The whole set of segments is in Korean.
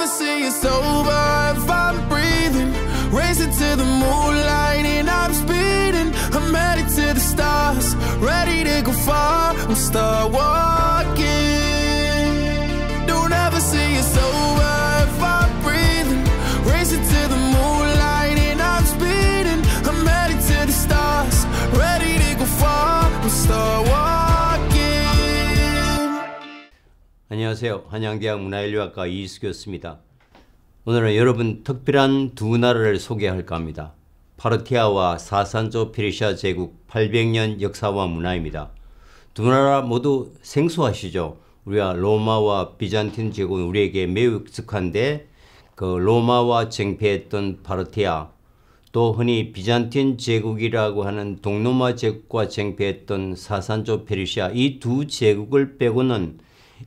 never see it's sober. if I'm breathing. Racing to the moonlight and I'm speeding. I'm headed to the stars, ready to go far. I'm Star Wars. 안녕하세요. 한양대학 문화인류학과 이수교수입니다. 오늘은 여러분 특별한 두 나라를 소개할까 합니다. 파르티아와 사산조 페르시아 제국 800년 역사와 문화입니다. 두 나라 모두 생소하시죠? 우리가 로마와 비잔틴 제국은 우리에게 매우 익숙한데 그 로마와 쟁패했던 파르티아 또 흔히 비잔틴 제국이라고 하는 동로마 제국과 쟁패했던 사산조 페르시아 이 두 제국을 빼고는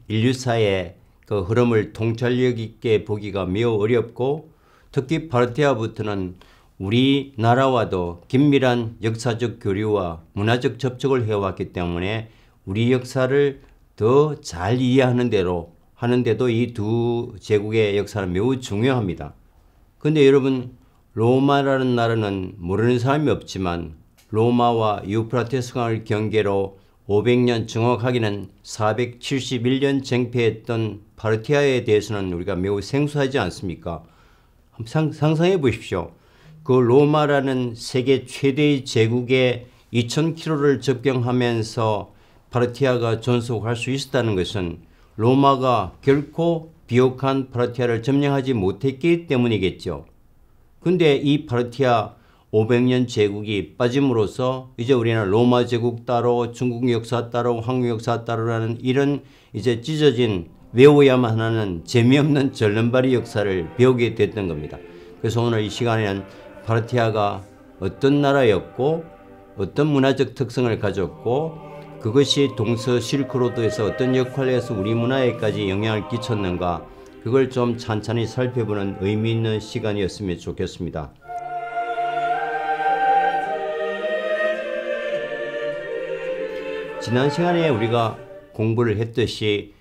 인류사의 그 흐름을 통찰력 있게 보기가 매우 어렵고 특히 파르티아부터는 우리나라와도 긴밀한 역사적 교류와 문화적 접촉을 해왔기 때문에 우리 역사를 더 잘 이해하는 대로 하는데도 이 두 제국의 역사는 매우 중요합니다. 근데 여러분 로마라는 나라는 모르는 사람이 없지만 로마와 유프라테스 강을 경계로 500년 정확하게는 471년 쟁패했던 파르티아에 대해서는 우리가 매우 생소하지 않습니까? 상, 상상해 보십시오. 그 로마라는 세계 최대의 제국에 2000km를 접경하면서 파르티아가 존속할 수 있었다는 것은 로마가 결코 비옥한 파르티아를 점령하지 못했기 때문이겠죠. 근데 이 파르티아 500년 제국이 빠짐으로써 이제 우리는 로마 제국 따로 중국 역사 따로 한국 역사 따로라는 이런 이제 찢어진 외워야만 하는 재미없는 전름발이 역사를 배우게 됐던 겁니다. 그래서 오늘 이 시간에는 파르티아가 어떤 나라였고 어떤 문화적 특성을 가졌고 그것이 동서 실크로드에서 어떤 역할을 해서 우리 문화에까지 영향을 끼쳤는가 그걸 좀 찬찬히 살펴보는 의미 있는 시간이었으면 좋겠습니다. 지난 시간에 우리가 공부를 했듯이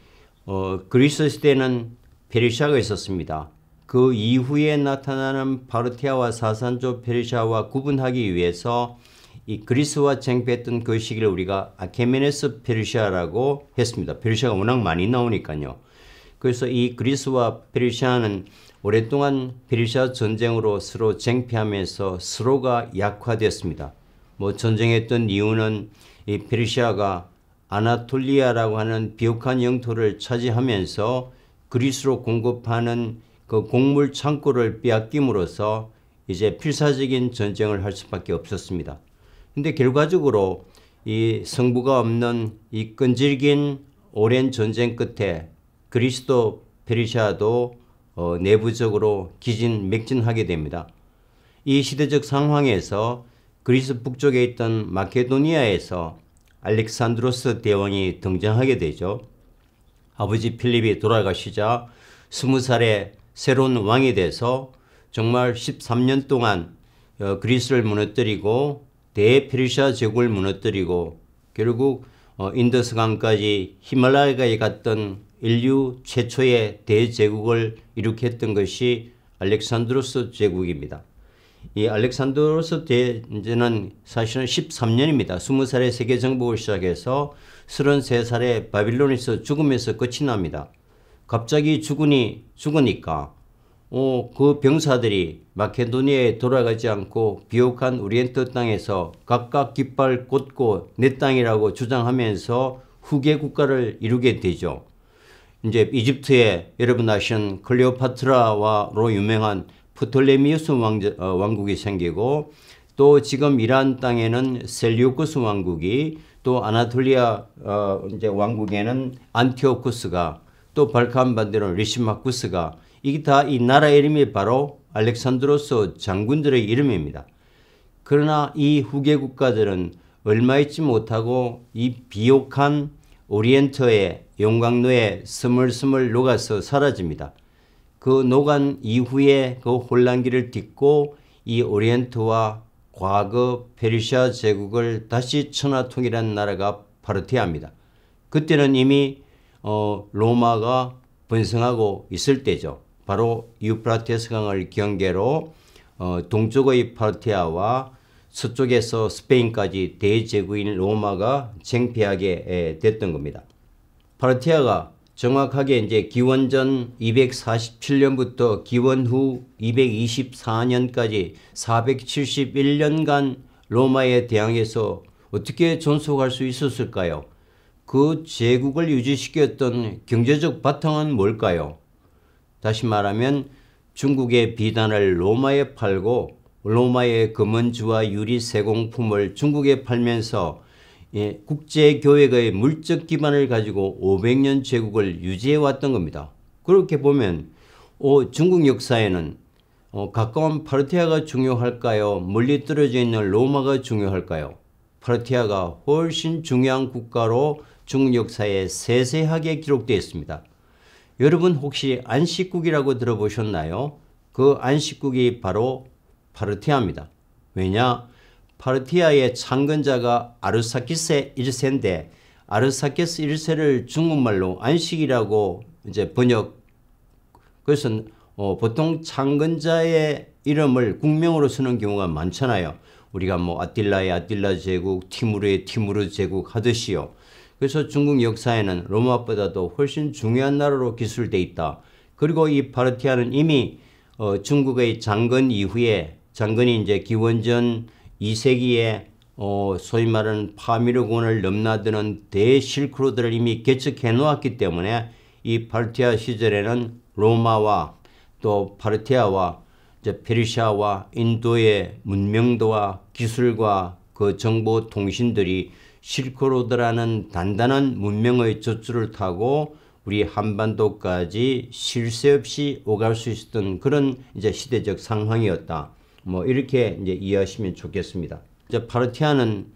어, 그리스 시대는 페르시아가 있었습니다. 그 이후에 나타나는 바르티아와 사산조 페르시아와 구분하기 위해서 이 그리스와 쟁패했던 그 시기를 우리가 아케메네스 페르시아라고 했습니다. 페르시아가 워낙 많이 나오니까요. 그래서 이 그리스와 페르시아는 오랫동안 페르시아 전쟁으로 서로 쟁패하면서 서로가 약화되습니다뭐 전쟁했던 이유는 이 페르시아가 아나톨리아라고 하는 비옥한 영토를 차지하면서 그리스로 공급하는 그 곡물 창고를 빼앗김으로써 이제 필사적인 전쟁을 할 수밖에 없었습니다. 근데 결과적으로 이 성부가 없는 이 끈질긴 오랜 전쟁 끝에 그리스도 페르시아도 어, 내부적으로 기진 맥진하게 됩니다. 이 시대적 상황에서 그리스 북쪽에 있던 마케도니아에서 알렉산드로스 대왕이 등장하게 되죠. 아버지 필립이 돌아가시자 20살에 새로운 왕이 돼서 정말 13년 동안 어, 그리스를 무너뜨리고 대페르시아 제국을 무너뜨리고 결국 어, 인더스강까지 히말라야까 갔던 인류 최초의 대제국을 일으켰던 것이 알렉산드로스 제국입니다. 이 알렉산드로스 대제는 사실은 13년입니다. 20살에 세계 정복을 시작해서 33살에 바빌론에서 죽음에서 끝이 납니다. 갑자기 죽으니 죽으니까 어, 그 병사들이 마케도니아에 돌아가지 않고 비옥한 우리엔트 땅에서 각각 깃발 꽂고 내 땅이라고 주장하면서 후계 국가를 이루게 되죠. 이제 이집트에 여러분 아시는 클레오파트라와로 유명한 프톨레미우스 그 왕자, 어, 왕국이 생기고 또 지금 이란 땅에는 셀리우쿠스 왕국이 또 아나톨리아 어, 이제 왕국에는 안티오쿠스가 또 발칸 반대로는 리시마쿠스가 이게 다 이 나라 이름이 바로 알렉산드로스 장군들의 이름입니다. 그러나 이 후계 국가들은 얼마 있지 못하고 이 비옥한 오리엔터의 용광로에 스물스물 녹아서 사라집니다. 그 노간 이후에 그 혼란기를 딛고 이 오리엔트와 과거 페르시아 제국을 다시 천하통일한 나라가 파르티아입니다. 그때는 이미 어, 로마가 번성하고 있을 때죠. 바로 유프라테스 강을 경계로 어, 동쪽의 파르티아와 서쪽에서 스페인까지 대제국인 로마가 쟁패하게 됐던 겁니다. 파르티아가 정확하게 이제 기원전 247년부터 기원후 224년까지 471년간 로마에 대항해서 어떻게 존속할 수 있었을까요? 그 제국을 유지시켰던 경제적 바탕은 뭘까요? 다시 말하면 중국의 비단을 로마에 팔고 로마의 금은주와 유리 세공품을 중국에 팔면서 예, 국제교회의 물적 기반을 가지고 500년 제국을 유지해왔던 겁니다. 그렇게 보면 어, 중국 역사에는 어, 가까운 파르티아가 중요할까요? 멀리 떨어져 있는 로마가 중요할까요? 파르티아가 훨씬 중요한 국가로 중국 역사에 세세하게 기록되어 있습니다. 여러분 혹시 안식국이라고 들어보셨나요? 그 안식국이 바로 파르티아입니다. 왜냐? 파르티아의 창건자가 아르사키스 1세인데 아르사키스 1세를 중국말로 안식이라고 이제 번역 그것은 어, 보통 창건자의 이름을 국명으로 쓰는 경우가 많잖아요. 우리가 뭐 아틸라의 아틸라 제국, 티무르의 티무르 제국 하듯이요. 그래서 중국 역사에는 로마보다도 훨씬 중요한 나라로 기술돼 있다. 그리고 이 파르티아는 이미 어, 중국의 장건 이후에 장건이 이제 기원전 이세기에 어, 소위 말하는 파미르군을 넘나드는 대실크로드를 이미 개척해 놓았기 때문에 이 파르티아 시절에는 로마와 또 파르티아와 이제 페르시아와 인도의 문명도와 기술과 그 정보 통신들이 실크로드라는 단단한 문명의 젖줄을 타고 우리 한반도까지 실세 없이 오갈 수 있었던 그런 이제 시대적 상황이었다. 뭐 이렇게 이제 이해하시면 좋겠습니다. 이제 파르티아는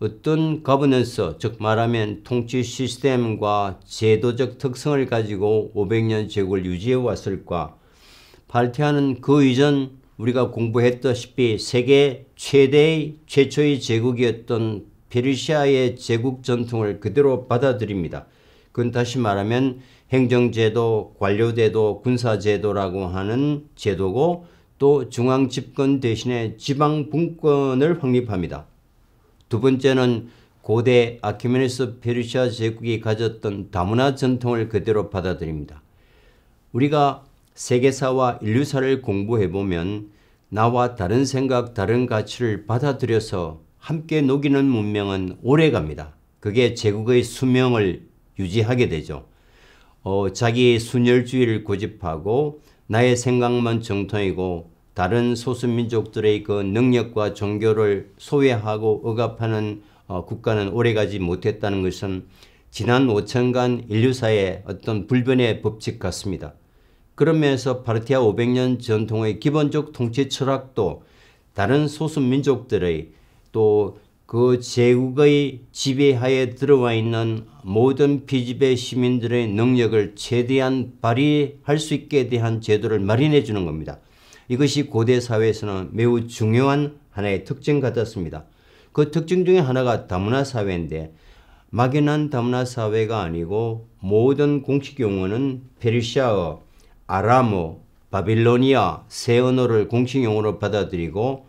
어떤 거버넌스, 즉 말하면 통치 시스템과 제도적 특성을 가지고 500년 제국을 유지해 왔을까? 파르티아는 그 이전 우리가 공부했다시피 세계 최대의 최초의 제국이었던 페르시아의 제국 전통을 그대로 받아들입니다. 그건 다시 말하면 행정제도, 관료제도, 군사제도라고 하는 제도고 또 중앙 집권 대신에 지방 분권을 확립합니다. 두 번째는 고대 아키메네스 페르시아 제국이 가졌던 다문화 전통을 그대로 받아들입니다. 우리가 세계사와 인류사를 공부해보면 나와 다른 생각, 다른 가치를 받아들여서 함께 녹이는 문명은 오래갑니다. 그게 제국의 수명을 유지하게 되죠. 어, 자기의 순혈주의를 고집하고 나의 생각만 정통이고 다른 소수민족들의 그 능력과 종교를 소외하고 억압하는 어, 국가는 오래가지 못했다는 것은 지난 5천간 인류사의 어떤 불변의 법칙 같습니다. 그러면서 파르티아 500년 전통의 기본적 통치 철학도 다른 소수민족들의 또그 제국의 지배하에 들어와 있는 모든 비지배 시민들의 능력을 최대한 발휘할 수 있게 대한 제도를 마련해 주는 겁니다. 이것이 고대 사회에서는 매우 중요한 하나의 특징 같았습니다. 그 특징 중에 하나가 다문화 사회인데 막연한 다문화 사회가 아니고 모든 공식 용어는 페르시아어, 아람어, 바빌로니아 세 언어를 공식 용어로 받아들이고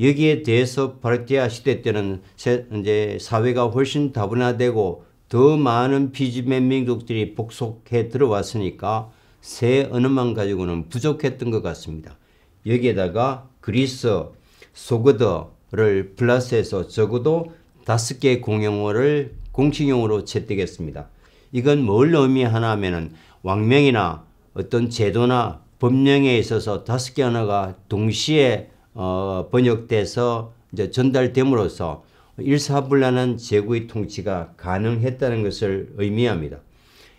여기에 대해서 바르티아 시대 때는 이제 사회가 훨씬 다분화되고 더 많은 피지맨 민족들이 복속해 들어왔으니까 새 언어만 가지고는 부족했던 것 같습니다. 여기에다가 그리스 소그더를 플러스해서 적어도 다섯 개 공용어를 공식용어로 채택했습니다. 이건 뭘 의미하냐면은 왕명이나 어떤 제도나 법령에 있어서 다섯 개 언어가 동시에 어, 번역돼서 이제 전달됨으로써 일사불란한 제국의 통치가 가능했다는 것을 의미합니다.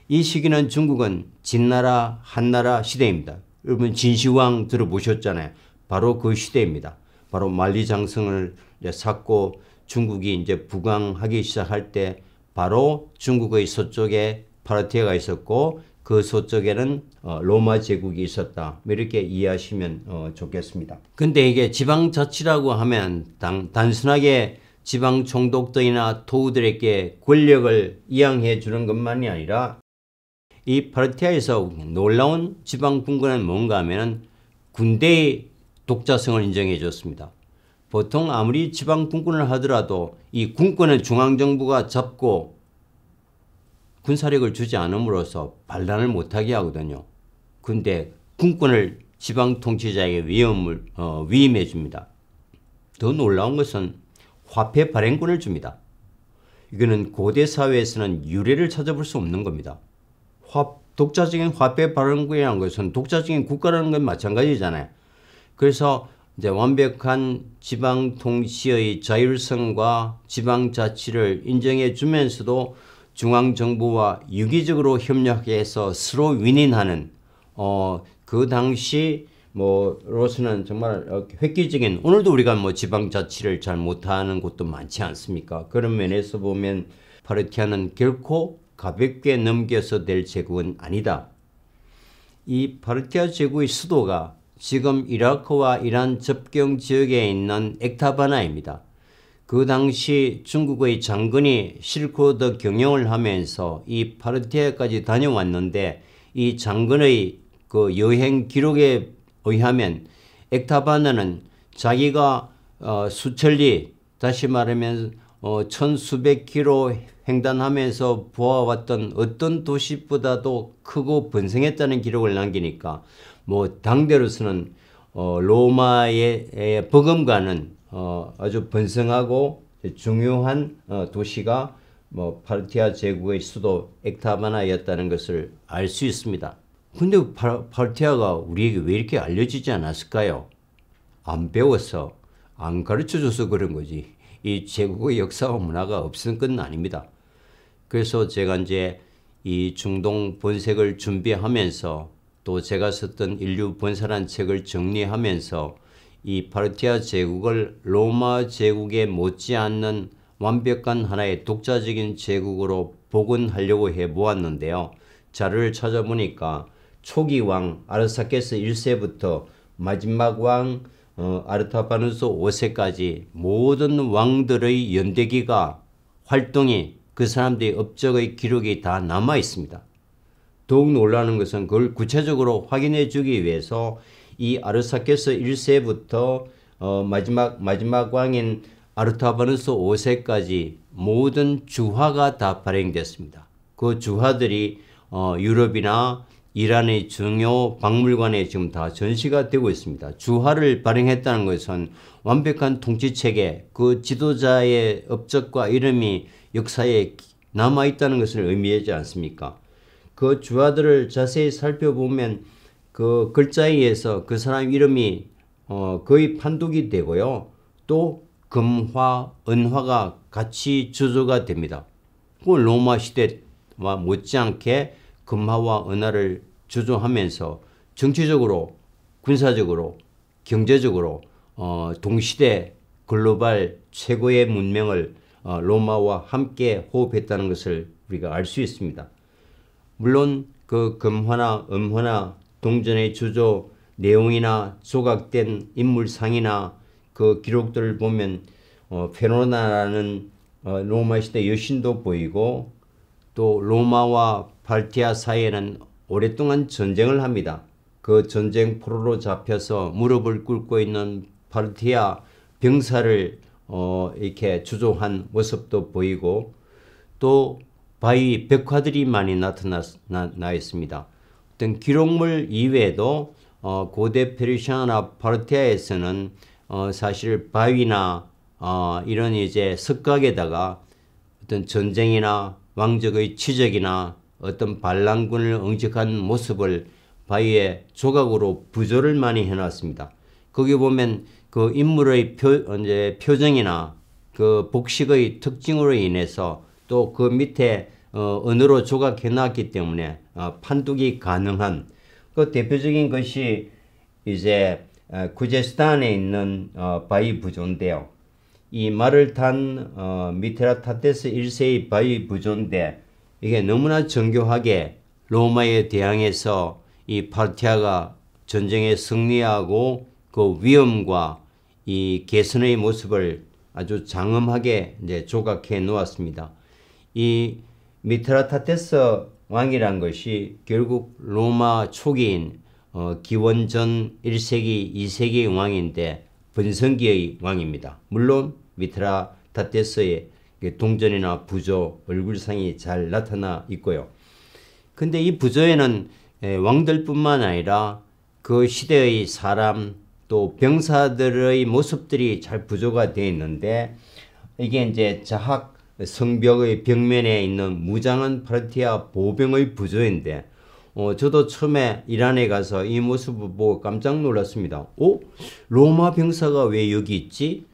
이 시기는 중국은 진나라 한나라 시대입니다. 여러분 진시황 들어보셨잖아요. 바로 그 시대입니다. 바로 만리장성을 샀고 중국이 이제 부강하기 시작할 때 바로 중국의 서쪽에 파르티아가 있었고 그 서쪽에는 어, 로마 제국이 있었다. 뭐 이렇게 이해하시면 어, 좋겠습니다. 근데 이게 지방자치라고 하면 단, 단순하게 지방 총독들이나 도우들에게 권력을 이양해 주는 것만이 아니라 이 파르티아에서 놀라운 지방 군관은 뭔가 하면 군대의 독자성을 인정해 줬습니다. 보통 아무리 지방 군권을 하더라도 이 군권은 중앙정부가 잡고 군사력을 주지 않음으로써 반란을 못하게 하거든요. 근데 군권을 지방 통치자에게 위임을, 어, 위임해 줍니다. 더 놀라운 것은 화폐 발행권을 줍니다. 이거는 고대 사회에서는 유례를 찾아볼 수 없는 겁니다. 화, 독자적인 화폐 발행권이라는 것은 독자적인 국가라는 건 마찬가지잖아요. 그래서 이제 완벽한 지방 통치의 자율성과 지방 자치를 인정해 주면서도 중앙정부와 유기적으로 협력해서 서로 윈윈하는 어, 그 당시 뭐로서는 정말 어, 획기적인 오늘도 우리가 뭐 지방자치를 잘 못하는 곳도 많지 않습니까? 그런 면에서 보면 파르티아는 결코 가볍게 넘겨서 될 제국은 아니다. 이 파르티아 제국의 수도가 지금 이라크와 이란 접경 지역에 있는 액타바나입니다. 그 당시 중국의 장군이 실코드 경영을 하면서 이 파르티에까지 다녀왔는데 이 장군의 그 여행 기록에 의하면 액타바나는 자기가 어, 수천리 다시 말하면 어, 천수백 키로 횡단하면서 보아왔던 어떤 도시보다도 크고 번성했다는 기록을 남기니까 뭐 당대로서는 어, 로마의 버금가는 어, 아주 번성하고 중요한 어, 도시가 뭐 파르티아 제국의 수도 액타바나였다는 것을 알 수 있습니다. 근데 파, 파르티아가 우리에게 왜 이렇게 알려지지 않았을까요? 안 배워서 안 가르쳐줘서 그런 거지. 이 제국의 역사와 문화가 없은 건 아닙니다. 그래서 제가 이제 이 중동 본색을 준비하면서 또 제가 썼던 인류 본사란 책을 정리하면서 이 파르티아 제국을 로마 제국에 못지않는 완벽한 하나의 독자적인 제국으로 복원하려고 해보았는데요. 자료를 찾아보니까 초기 왕 아르사케스 1세부터 마지막 왕 어, 아르타파누스 5세까지 모든 왕들의 연대기가 활동이 그 사람들의 업적의 기록이 다 남아 있습니다. 더욱 놀라는 것은 그걸 구체적으로 확인해 주기 위해서 이아르사케서 1세부터 어, 마지막 마지막 왕인 아르타바누스 5세까지 모든 주화가 다 발행됐습니다. 그 주화들이 어, 유럽이나 이란의 중요 박물관에 지금 다 전시가 되고 있습니다. 주화를 발행했다는 것은 완벽한 통치 체계, 그 지도자의 업적과 이름이 역사에 남아 있다는 것을 의미하지 않습니까? 그 주화들을 자세히 살펴보면 그 글자에 의해서 그 사람 이름이 어, 거의 판독이 되고요. 또 금화, 은화가 같이 주조가 됩니다. 그 로마 시대와 못지않게 금화와 은화를 주조하면서 정치적으로, 군사적으로, 경제적으로 어, 동시대 글로벌 최고의 문명을 어, 로마와 함께 호흡했다는 것을 우리가 알 수 있습니다. 물론 그 금화나 음화나 동전의 주조, 내용이나 조각된 인물상이나 그 기록들을 보면 어, 페로나라는 어, 로마 시대 여신도 보이고 또 로마와 발티아 사이에는 오랫동안 전쟁을 합니다. 그 전쟁 포로로 잡혀서 무릎을 꿇고 있는 발티아 병사를 어, 이렇게 주조한 모습도 보이고 또 바위 백화들이 많이 나타나 나, 나 있습니다. 어 기록물 이외에도 어, 고대 페르시아나 파르테아에서는 어, 사실 바위나 어, 이런 이제 석각에다가 어떤 전쟁이나 왕적의 치적이나 어떤 반란군을 응직한 모습을 바위에 조각으로 부조를 많이 해놨습니다. 거기 보면 그 인물의 표, 이제 표정이나 그 복식의 특징으로 인해서 또 그 밑에 어, 언어로 조각해놨기 때문에 어, 판독이 가능한 그 대표적인 것이 이제 어, 구제스탄에 있는 어, 바위 부존대요. 이 말을 탄 어, 미테라타테스 1세의 바위 부존대 이게 너무나 정교하게 로마에 대항해서 이 파르티아가 전쟁에 승리하고 그 위험과 이 개선의 모습을 아주 장엄하게 이제 조각해 놓았습니다. 이 미트라타테스 왕이란 것이 결국 로마 초기인 어, 기원전 1세기, 2세기 왕인데 번성기의 왕입니다. 물론 미트라타테스의 그 동전이나 부조, 얼굴상이 잘 나타나 있고요. 근데 이 부조에는 왕들뿐만 아니라 그 시대의 사람 또 병사들의 모습들이 잘 부조가 되어 있는데 이게 이제 자학 성벽의 벽면에 있는 무장한 파르티아 보병의 부조인데 어, 저도 처음에 이란에 가서 이 모습을 보고 깜짝 놀랐습니다. 오? 어? 로마 병사가 왜 여기 있지?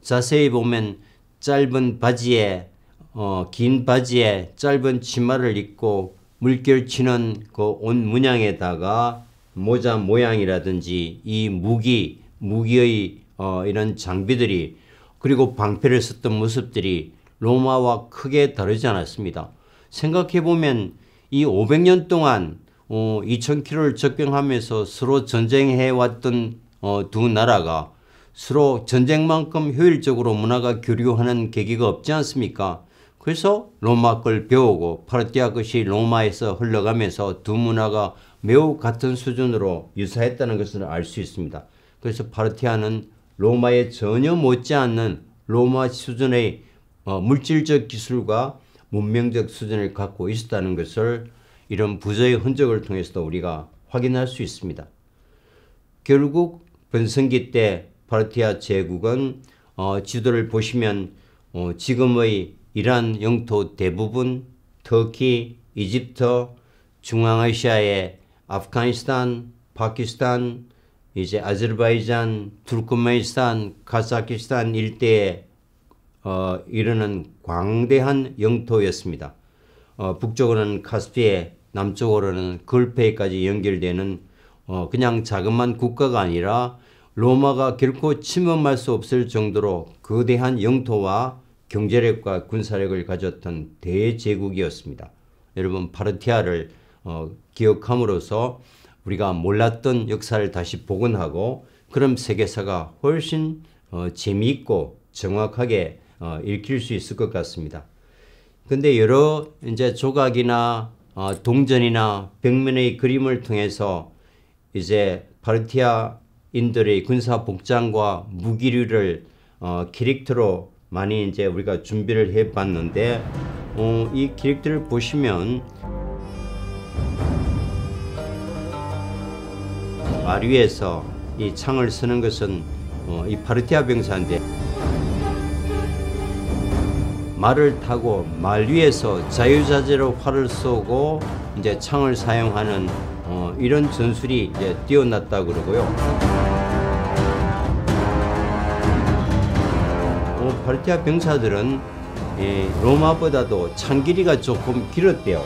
자세히 보면 짧은 바지에 어, 긴 바지에 짧은 치마를 입고 물결치는 그 온 문양에다가 모자 모양이라든지 이 무기, 무기의 어, 이런 장비들이 그리고 방패를 썼던 모습들이 로마와 크게 다르지 않았습니다. 생각해보면 이 500년 동안 어, 2000km를 접경하면서 서로 전쟁해왔던 어, 두 나라가 서로 전쟁만큼 효율적으로 문화가 교류하는 계기가 없지 않습니까? 그래서 로마 걸 배우고 파르티아 것이 로마에서 흘러가면서 두 문화가 매우 같은 수준으로 유사했다는 것을 알 수 있습니다. 그래서 파르티아는 로마에 전혀 못지않는 로마 수준의 어, 물질적 기술과 문명적 수준을 갖고 있었다는 것을 이런 부자의 흔적을 통해서도 우리가 확인할 수 있습니다. 결국 변성기 때 파르티아 제국은 어, 지도를 보시면 어, 지금의 이란 영토 대부분 터키, 이집트, 중앙아시아의 아프가니스탄, 파키스탄, 이제 아 z e r b a 투르크메니스탄, 카자키스탄 일대에 어, 이르는 광대한 영토였습니다. 어, 북쪽으로는 카스피에 남쪽으로는 글페까지 연결되는 어, 그냥 자그만 국가가 아니라 로마가 결코 침범할 수 없을 정도로 거대한 영토와 경제력과 군사력을 가졌던 대제국이었습니다. 여러분 파르티아를 어, 기억함으로써 우리가 몰랐던 역사를 다시 복원하고 그럼 세계사가 훨씬 어, 재미있고 정확하게 어, 읽힐 수 있을 것 같습니다. 근데 여러 이제 조각이나 어, 동전이나 벽면의 그림을 통해서 이제 파르티아인들의 군사 복장과 무기류를 어, 캐릭터로 많이 이제 우리가 준비를 해봤는데 어, 이 캐릭터를 보시면 말 위에서 이 창을 쓰는 것은 어, 이 파르티아 병사인데 말을 타고 말 위에서 자유자재로 활을 쏘고 이제 창을 사용하는 어, 이런 전술이 이제 뛰어났다 그러고요. 어, 파르티아 병사들은 예, 로마보다도 창 길이가 조금 길었대요.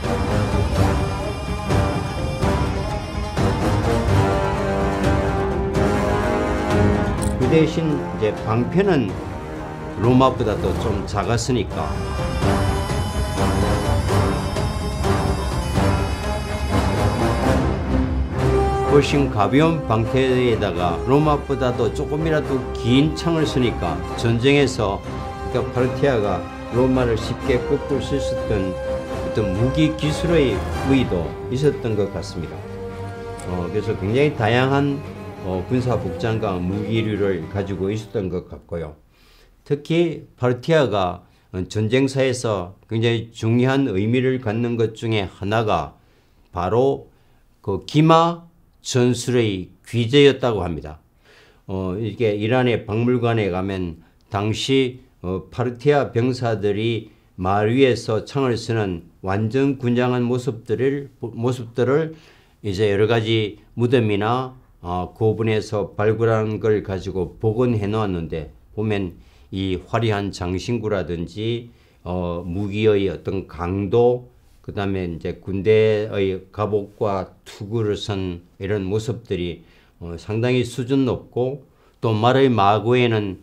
그 대신 이제 방패는 로마보다도 좀 작았으니까 훨씬 가벼운 방패에다가 로마보다도 조금이라도 긴 창을 쓰니까 전쟁에서 그러니까 파르티아가 로마를 쉽게 꺾을 수 있었던 어떤 무기 기술의 의도 있었던 것 같습니다. 어, 그래서 굉장히 다양한 어, 군사 복장과 무기류를 가지고 있었던 것 같고요. 특히 파르티아가 전쟁사에서 굉장히 중요한 의미를 갖는 것 중에 하나가 바로 그 기마 전술의 귀재였다고 합니다. 어, 이게 이란의 박물관에 가면 당시 어, 파르티아 병사들이 말 위에서 창을 쓰는 완전 군장한 모습들을 모습들을 이제 여러 가지 무덤이나 어, 고분에서 발굴한 걸 가지고 복원해 놓았는데 보면 이 화려한 장신구라든지 어, 무기의 어떤 강도 그 다음에 이제 군대의 갑옷과 투구를 선 이런 모습들이 어, 상당히 수준 높고 또 말의 마구에는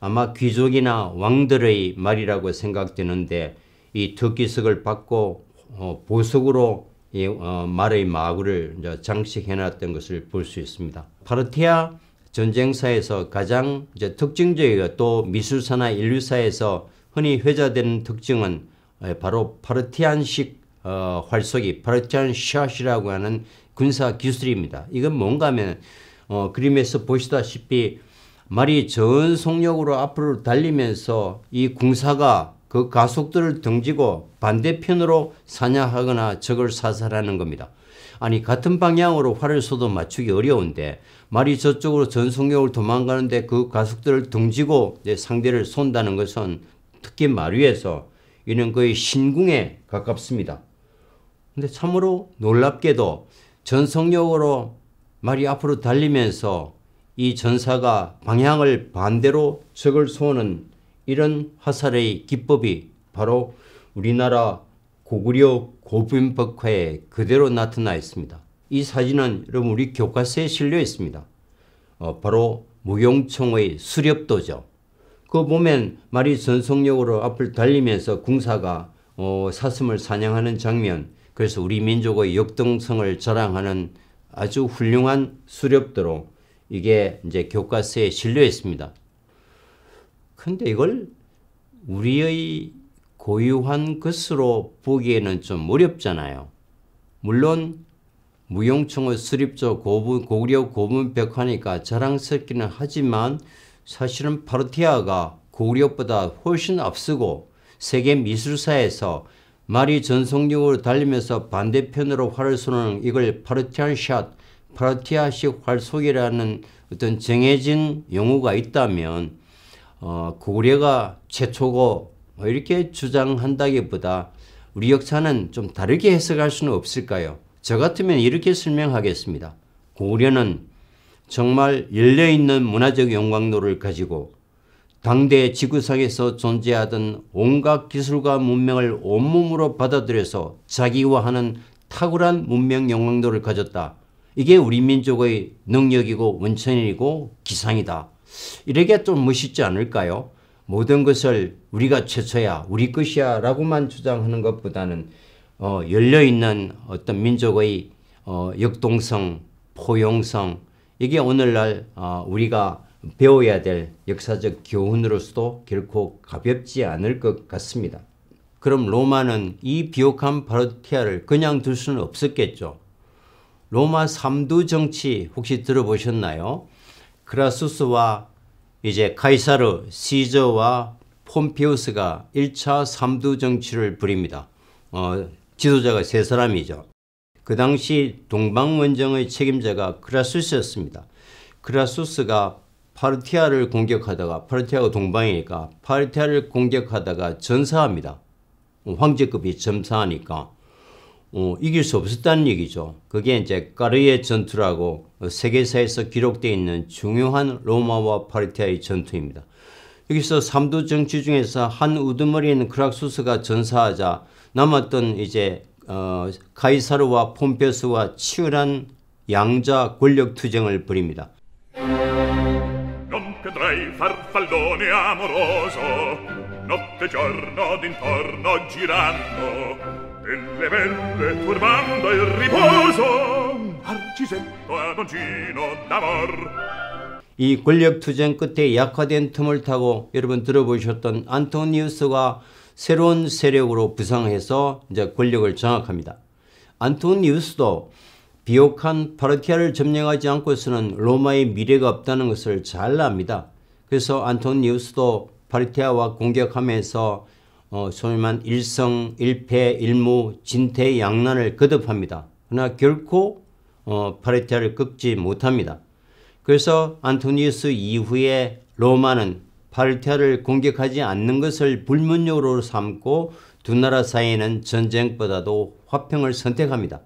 아마 귀족이나 왕들의 말이라고 생각되는데 이 특기석을 받고 어, 보석으로 이 어, 말의 마구를 장식해 놨던 것을 볼 수 있습니다. 파르티아 전쟁사에서 가장 이제 특징적이고 또 미술사나 인류사에서 흔히 회자되는 특징은 바로 파르티안식 어, 활쏘기, 파르티안 샷이라고 하는 군사 기술입니다. 이건 뭔가 하면 어, 그림에서 보시다시피 말이 전 속력으로 앞으로 달리면서 이 궁사가 그 가속들을 등지고 반대편으로 사냥하거나 적을 사살하는 겁니다. 아니 같은 방향으로 활을 쏘도 맞추기 어려운데 말이 저쪽으로 전속력을 도망가는데 그 가속들을 등지고 상대를 쏜다는 것은 특히 말 위에서 이는 거의 신궁에 가깝습니다. 근데 참으로 놀랍게도 전속력으로 말이 앞으로 달리면서 이 전사가 방향을 반대로 적을 쏘는 이런 화살의 기법이 바로 우리나라 고구려 고분법화에 그대로 나타나 있습니다. 이 사진은 여러분 우리 교과서에 실려 있습니다. 어, 바로 무용총의 수렵도죠. 그 보면 말이 전속력으로 앞을 달리면서 궁사가 어, 사슴을 사냥하는 장면 그래서 우리 민족의 역동성을 자랑하는 아주 훌륭한 수렵도로 이게 이제 교과서에 실려 있습니다. 근데 이걸 우리의 고유한 것으로 보기에는 좀 어렵잖아요. 물론 무용청의 수립조 고분, 고구려 고분벽화니까 자랑스럽기는 하지만 사실은 파르티아가 고구려보다 훨씬 앞서고 세계 미술사에서 말이 전속력으로 달리면서 반대편으로 활을 쏘는 이걸 파르티안 샷, 파르티아식 활속이라는 어떤 정해진 용어가 있다면 어, 고구려가 최초고 뭐 이렇게 주장한다기보다 우리 역사는 좀 다르게 해석할 수는 없을까요? 저 같으면 이렇게 설명하겠습니다. 고려는 정말 열려있는 문화적 영광로를 가지고 당대 지구상에서 존재하던 온갖 기술과 문명을 온몸으로 받아들여서 자기화하는 탁월한 문명 영광도를 가졌다. 이게 우리 민족의 능력이고 원천이고 기상이다. 이렇게 좀 멋있지 않을까요? 모든 것을 우리가 최초야, 우리 것이야 라고만 주장하는 것보다는 어, 열려 있는 어떤 민족의 어, 역동성, 포용성 이게 오늘날 어, 우리가 배워야 될 역사적 교훈으로서도 결코 가볍지 않을 것 같습니다. 그럼 로마는 이 비옥한 바르티아를 그냥 둘 수는 없었겠죠. 로마 3두 정치 혹시 들어보셨나요? 크라수스와 이제 카이사르, 시저와 폼피우스가 1차 3두 정치를 부립니다. 어, 지도자가 세 사람이죠. 그 당시 동방원정의 책임자가 크라수스였습니다. 크라수스가 파르티아를 공격하다가 파르티아가 동방이니까 파르티아를 공격하다가 전사합니다. 황제급이 점사하니까 어, 이길 수 없었다는 얘기죠. 그게 이제 까르의 전투라고 세계사에서 기록되어 있는 중요한 로마와 파르티아의 전투입니다. 여기서 삼두 정치 중에서 한 우두머리인 크락수스가 전사하자 남았던 이제 어, 카이사르와 폼페스와 치열한 양자 권력 투쟁을 벌입니다. 이 권력투쟁 끝에 약화된 틈을 타고 여러분 들어보셨던 안토니우스가 새로운 세력으로 부상해서 이제 권력을 장악합니다. 안토니우스도 비옥한 파르티아를 점령하지 않고서는 로마의 미래가 없다는 것을 잘 압니다. 그래서 안토니우스도 파르티아와 공격하면서 어, 소위 말 일성, 일패, 일무, 진퇴, 양난을 거듭합니다. 그러나 결코 어, 파르티아를 꺾지 못합니다. 그래서 안토니우스 이후에 로마는 파르티아를 공격하지 않는 것을 불문력으로 삼고 두 나라 사이에는 전쟁보다도 화평을 선택합니다.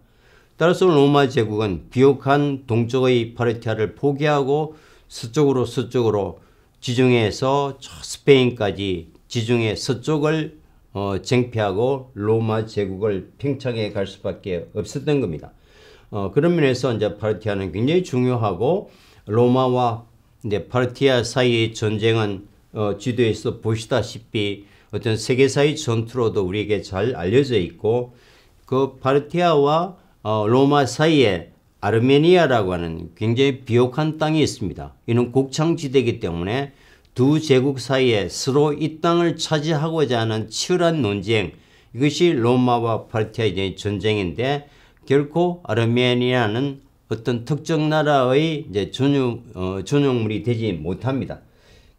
따라서 로마 제국은 비옥한 동쪽의 파르티아를 포기하고 서쪽으로 서쪽으로 지중해에서 스페인까지 지중해 서쪽을 어, 쟁패하고 로마 제국을 팽창해 갈 수밖에 없었던 겁니다. 어, 그런 면에서 이제 파르티아는 굉장히 중요하고 로마와 이제 파르티아 사이의 전쟁은 어, 지도에서 보시다시피 어떤 세계사의 전투로도 우리에게 잘 알려져 있고 그 파르티아와 어, 로마 사이에 아르메니아라고 하는 굉장히 비옥한 땅이 있습니다. 이는 곡창지대이기 때문에 두 제국 사이에 서로 이 땅을 차지하고자 하는 치열한 논쟁 이것이 로마와 파르티아의 전쟁인데 결코 아르메니아는 어떤 특정 나라의 이제 전용, 어, 전용물이 되지 못합니다.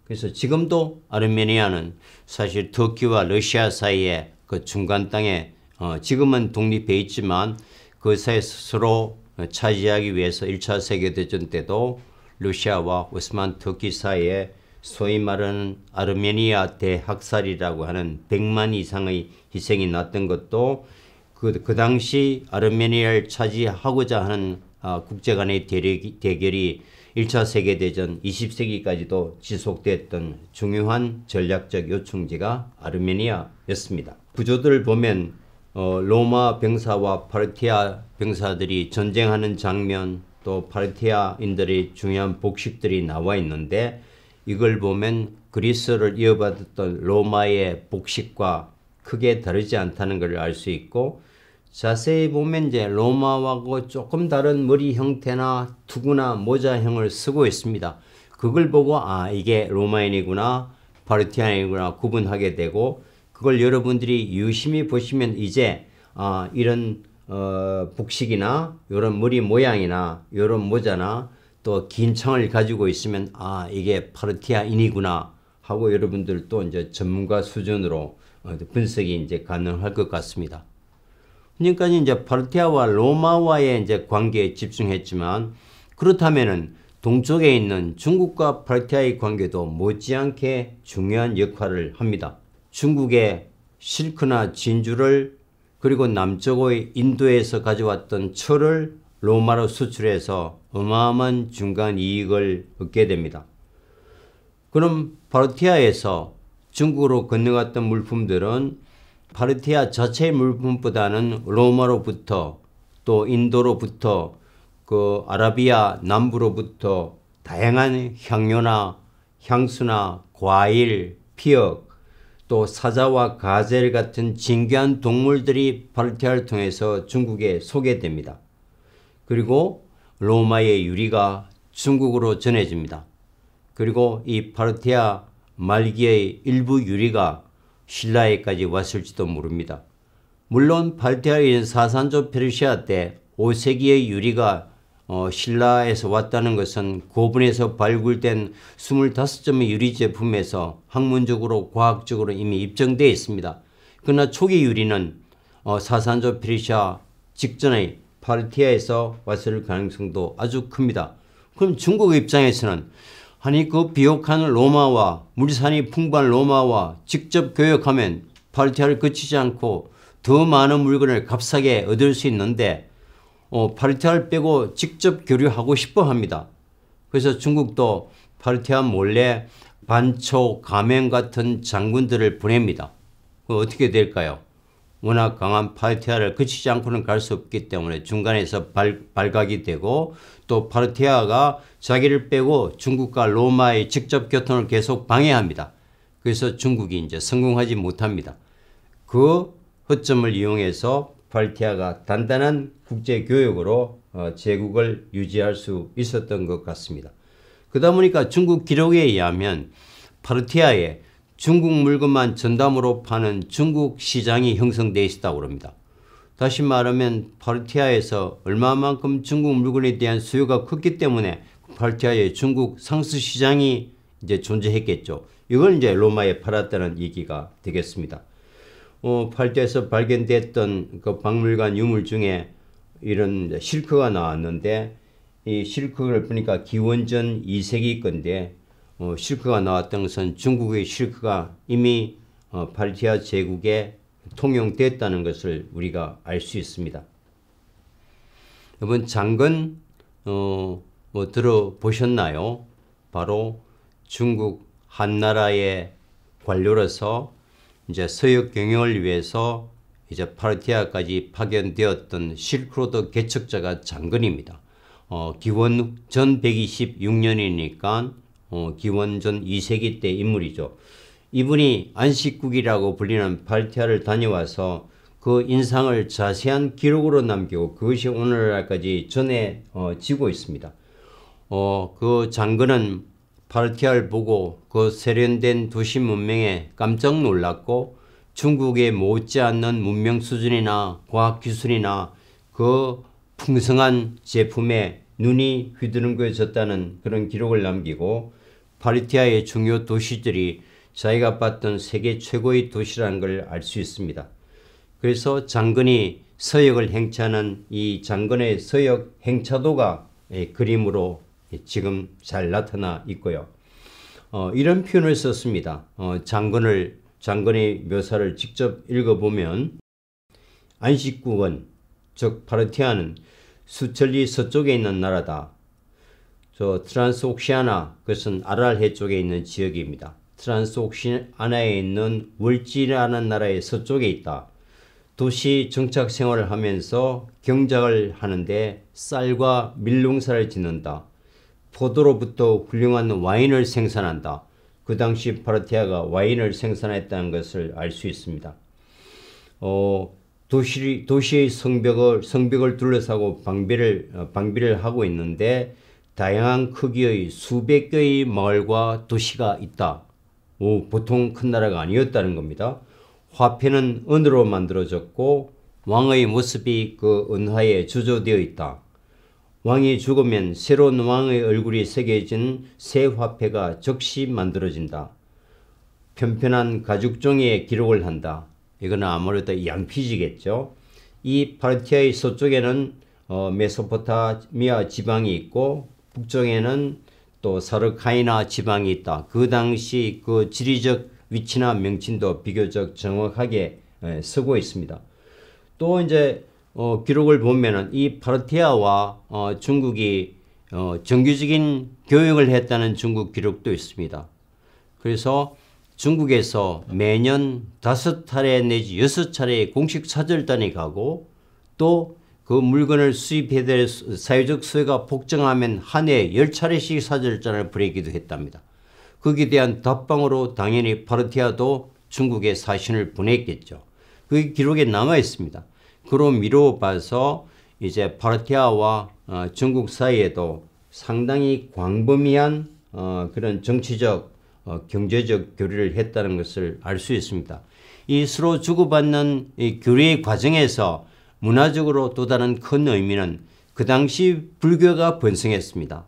그래서 지금도 아르메니아는 사실 터키와 러시아 사이에 그 중간 땅에 어, 지금은 독립해 있지만 그 사이 스스로 차지하기 위해서 1차 세계대전 때도 러시아와 오스만 터키 사이에 소위 말하는 아르메니아 대학살이라고 하는 100만 이상의 희생이 났던 것도 그, 그 당시 아르메니아를 차지하고자 하는 아, 국제 간의 대리, 대결이 1차 세계대전 20세기까지도 지속됐던 중요한 전략적 요충지가 아르메니아였습니다. 구조들을 보면 어, 로마 병사와 파르티아 병사들이 전쟁하는 장면 또 파르티아인들의 중요한 복식들이 나와 있는데 이걸 보면 그리스를 이어받았던 로마의 복식과 크게 다르지 않다는 것을 알 수 있고 자세히 보면 이제 로마하고 조금 다른 머리 형태나 투구나 모자형을 쓰고 있습니다. 그걸 보고 아 이게 로마인이구나 바르티안이구나 구분하게 되고 그걸 여러분들이 유심히 보시면 이제 아 이런 어, 복식이나 이런 머리 모양이나 이런 모자나 또긴 창을 가지고 있으면 아 이게 파르티아인이구나 하고 여러분들도 이제 전문가 수준으로 어, 분석이 이제 가능할 것 같습니다. 지금까지 이제 파르티아와 로마와의 이제 관계에 집중했지만 그렇다면은 동쪽에 있는 중국과 파르티아의 관계도 못지않게 중요한 역할을 합니다. 중국의 실크나 진주를 그리고 남쪽의 인도에서 가져왔던 철을 로마로 수출해서 어마어마한 중간 이익을 얻게 됩니다. 그럼 파르티아에서 중국으로 건너갔던 물품들은 파르티아 자체 물품보다는 로마로부터 또 인도로부터 그 아라비아 남부로부터 다양한 향료나 향수나 과일, 피역, 또 사자와 가젤 같은 진귀한 동물들이 파르티아를 통해서 중국에 소개됩니다. 그리고 로마의 유리가 중국으로 전해집니다. 그리고 이 파르티아 말기의 일부 유리가 신라에까지 왔을지도 모릅니다. 물론 발트해인 사산조 페르시아 때 5세기의 유리가 어, 신라에서 왔다는 것은 고분에서 발굴된 25점의 유리 제품에서 학문적으로 과학적으로 이미 입증되어 있습니다. 그러나 초기 유리는 어, 사산조 페르시아 직전의 파르티아에서 왔을 가능성도 아주 큽니다. 그럼 중국 입장에서는 아니 그 비옥한 로마와 물산이 풍부한 로마와 직접 교역하면 파리티아를 거치지 않고 더 많은 물건을 값싸게 얻을 수 있는데 어, 파리티아를 빼고 직접 교류하고 싶어 합니다. 그래서 중국도 파리티아 몰래 반초 가맹 같은 장군들을 보냅니다. 어떻게 될까요? 워낙 강한 파르티아를 그치지 않고는 갈 수 없기 때문에 중간에서 발, 발각이 되고 또 파르티아가 자기를 빼고 중국과 로마의 직접 교통을 계속 방해합니다. 그래서 중국이 이제 성공하지 못합니다. 그 허점을 이용해서 파르티아가 단단한 국제 교역으로 어, 제국을 유지할 수 있었던 것 같습니다. 그러다 보니까 중국 기록에 의하면 파르티아의 중국 물건만 전담으로 파는 중국 시장이 형성돼 있었다고 합니다. 다시 말하면 파르티아에서 얼마만큼 중국 물건에 대한 수요가 컸기 때문에 파르티아의 중국 상수 시장이 이제 존재했겠죠. 이걸 이제 로마에 팔았다는 얘기가 되겠습니다. 어, 팔자에서 발견됐던 그 박물관 유물 중에 이런 실크가 나왔는데 이 실크를 보니까 기원전 2세기 건데 어, 실크가 나왔던 것은 중국의 실크가 이미 어, 발티아 제국에 통용됐다는 것을 우리가 알 수 있습니다. 여러분 장건 어, 뭐 들어보셨나요? 바로 중국 한나라의 관료로서 이제 서역 경영을 위해서 이제 파르티아까지 파견되었던 실크로드 개척자가 장건입니다. 어, 기원 전 126년이니까 어, 기원전 2세기 때 인물이죠. 이분이 안식국이라고 불리는 발티아를 다녀와서 그 인상을 자세한 기록으로 남기고 그것이 오늘날까지 전해지고 어, 있습니다. 어, 그 장군은 파티아를 보고 그 세련된 도시 문명에 깜짝 놀랐고 중국에 못지않는 문명 수준이나 과학 기술이나 그 풍성한 제품에 눈이 휘두른거였다는 그런 기록을 남기고 파리티아의 중요 도시들이 자기가 봤던 세계 최고의 도시라는 걸 알 수 있습니다. 그래서 장근이 서역을 행차하는 이 장근의 서역 행차도가 예, 그림으로 지금 잘 나타나 있고요. 어, 이런 표현을 썼습니다. 어, 장근을 장근의 묘사를 직접 읽어보면 안식국은 즉 파르티아는 수천리 서쪽에 있는 나라다. 저 트란스옥시아나 그것은 아랄해 쪽에 있는 지역입니다. 트란스옥시아나에 있는 월지라는 나라의 서쪽에 있다. 도시 정착 생활을 하면서 경작을 하는데 쌀과 밀농사를 짓는다. 포도로부터 훌륭한 와인을 생산한다. 그 당시 파르티아가 와인을 생산했다는 것을 알 수 있습니다. 어, 도시, 도시의 성벽을, 성벽을 둘러싸고 방비를, 어, 방비를 하고 있는데 다양한 크기의 수백 개의 마을과 도시가 있다. 오, 보통 큰 나라가 아니었다는 겁니다. 화폐는 은으로 만들어졌고 왕의 모습이 그 은화에 주조되어 있다. 왕이 죽으면 새로운 왕의 얼굴이 새겨진 새 화폐가 적시 만들어진다. 편편한 가죽종이에 기록을 한다. 이거는 아무래도 양피지겠죠. 이 파르티아의 서쪽에는 어, 메소포타미아 지방이 있고 북쪽에는 또 서르카이나 지방이 있다. 그 당시 그 지리적 위치나 명칭도 비교적 정확하게 쓰고 있습니다. 또 이제 어, 기록을 보면은 이 파르티아와 어, 중국이 어, 정규적인 교역을 했다는 중국 기록도 있습니다. 그래서 중국에서 매년 다섯 차례 내지 여섯 차례 공식 사절단이 가고 또그 물건을 수입해야 될 사회적 수요가 폭증하면 한 해에 10차례씩 사절전을 부리기도 했답니다. 거기에 대한 답방으로 당연히 파르티아도 중국에 사신을 보냈겠죠. 그게 기록에 남아 있습니다. 그로 미루 봐서 이제 파르티아와 어, 중국 사이에도 상당히 광범위한 어, 그런 정치적 어, 경제적 교류를 했다는 것을 알 수 있습니다. 이 서로 주고받는 이 교류의 과정에서 문화적으로 또 다른 큰 의미는 그 당시 불교가 번성했습니다.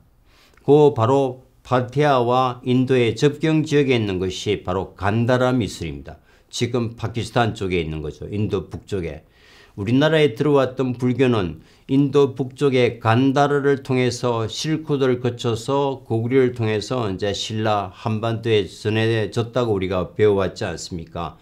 그 바로 파티아와 인도의 접경 지역에 있는 것이 바로 간다라 미술입니다. 지금 파키스탄 쪽에 있는 거죠. 인도 북쪽에. 우리나라에 들어왔던 불교는 인도 북쪽의 간다르를 통해서 실크도를 거쳐서 고구려를 통해서 이제 신라 한반도에 전해졌다고 우리가 배워왔지 않습니까?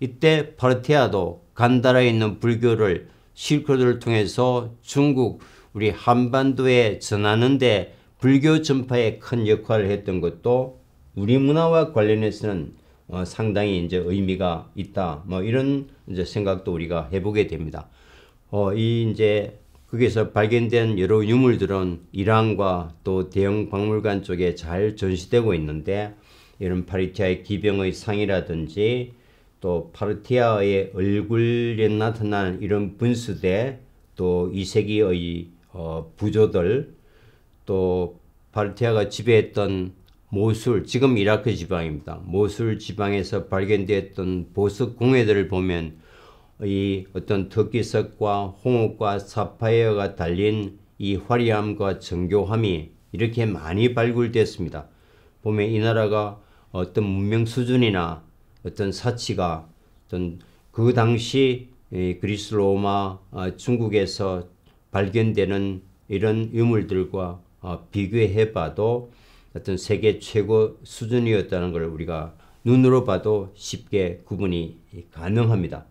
이때 파르티아도 간다라에 있는 불교를 실크로드를 통해서 중국 우리 한반도에 전하는데 불교 전파에 큰 역할을 했던 것도 우리 문화와 관련해서는 어, 상당히 이제 의미가 있다. 뭐 이런 이제 생각도 우리가 해보게 됩니다. 어, 이 이제 거기서 발견된 여러 유물들은 이란과 또 대형 박물관 쪽에 잘 전시되고 있는데 이런 파리티아의 기병의 상이라든지 또 파르티아의 얼굴에 나타나는 이런 분수대 또 이세기의 어, 부조들 또 파르티아가 지배했던 모술 지금 이라크 지방입니다. 모술 지방에서 발견되었던 보석 공예들을 보면 이 어떤 터키석과 홍옥과 사파이어가 달린 이 화려함과 정교함이 이렇게 많이 발굴됐습니다. 보면 이 나라가 어떤 문명 수준이나 어떤 사치가 어떤 그 당시 그리스 로마 아, 중국에서 발견되는 이런 유물들과 아, 비교해 봐도 어떤 세계 최고 수준이었다는 걸 우리가 눈으로 봐도 쉽게 구분이 가능합니다.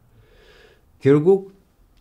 결국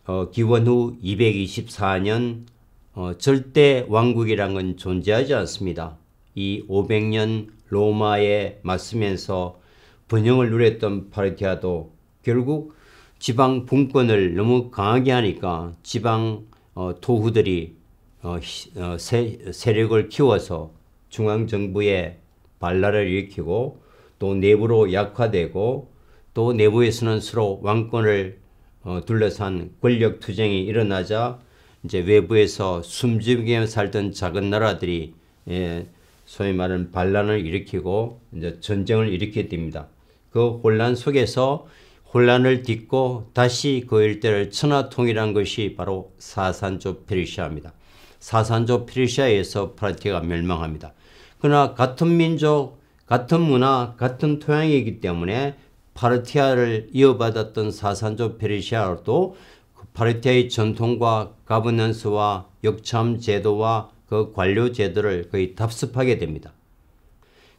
어, 기원 후 224년 어, 절대 왕국이란 건 존재하지 않습니다. 이 500년 로마에 맞서면서 번영을 누렸던 파르티아도 결국 지방 분권을 너무 강하게 하니까 지방 어, 토후들이 어, 어, 세, 세력을 키워서 중앙 정부의 반란을 일으키고 또 내부로 약화되고 또 내부에서는 서로 왕권을 어, 둘러싼 권력 투쟁이 일어나자 이제 외부에서 숨죽이며 살던 작은 나라들이 예, 소위 말하는 반란을 일으키고 이제 전쟁을 일으키게 됩니다. 그 혼란 속에서 혼란을 딛고 다시 그 일대를 천하통일한 것이 바로 사산조 페르시아입니다. 사산조 페르시아에서 프라티가 멸망합니다. 그러나 같은 민족, 같은 문화, 같은 토양이기 때문에 파르티아를 이어받았던 사산조 페르시아도 그 파르티아의 전통과 가버넌스와 역참 제도와 그 관료 제도를 거의 답습하게 됩니다.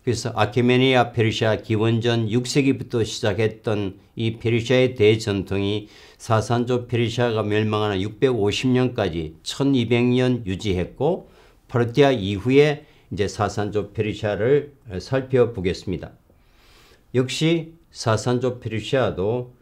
그래서 아키메니아 페르시아 기원전 6세기부터 시작했던 이 페르시아의 대전통이 사산조 페르시아가 멸망하는 650년까지 1200년 유지했고 파르티아 이후에 이제 사산조 페르시아를 살펴보겠습니다. 역시 사산조 페르시아도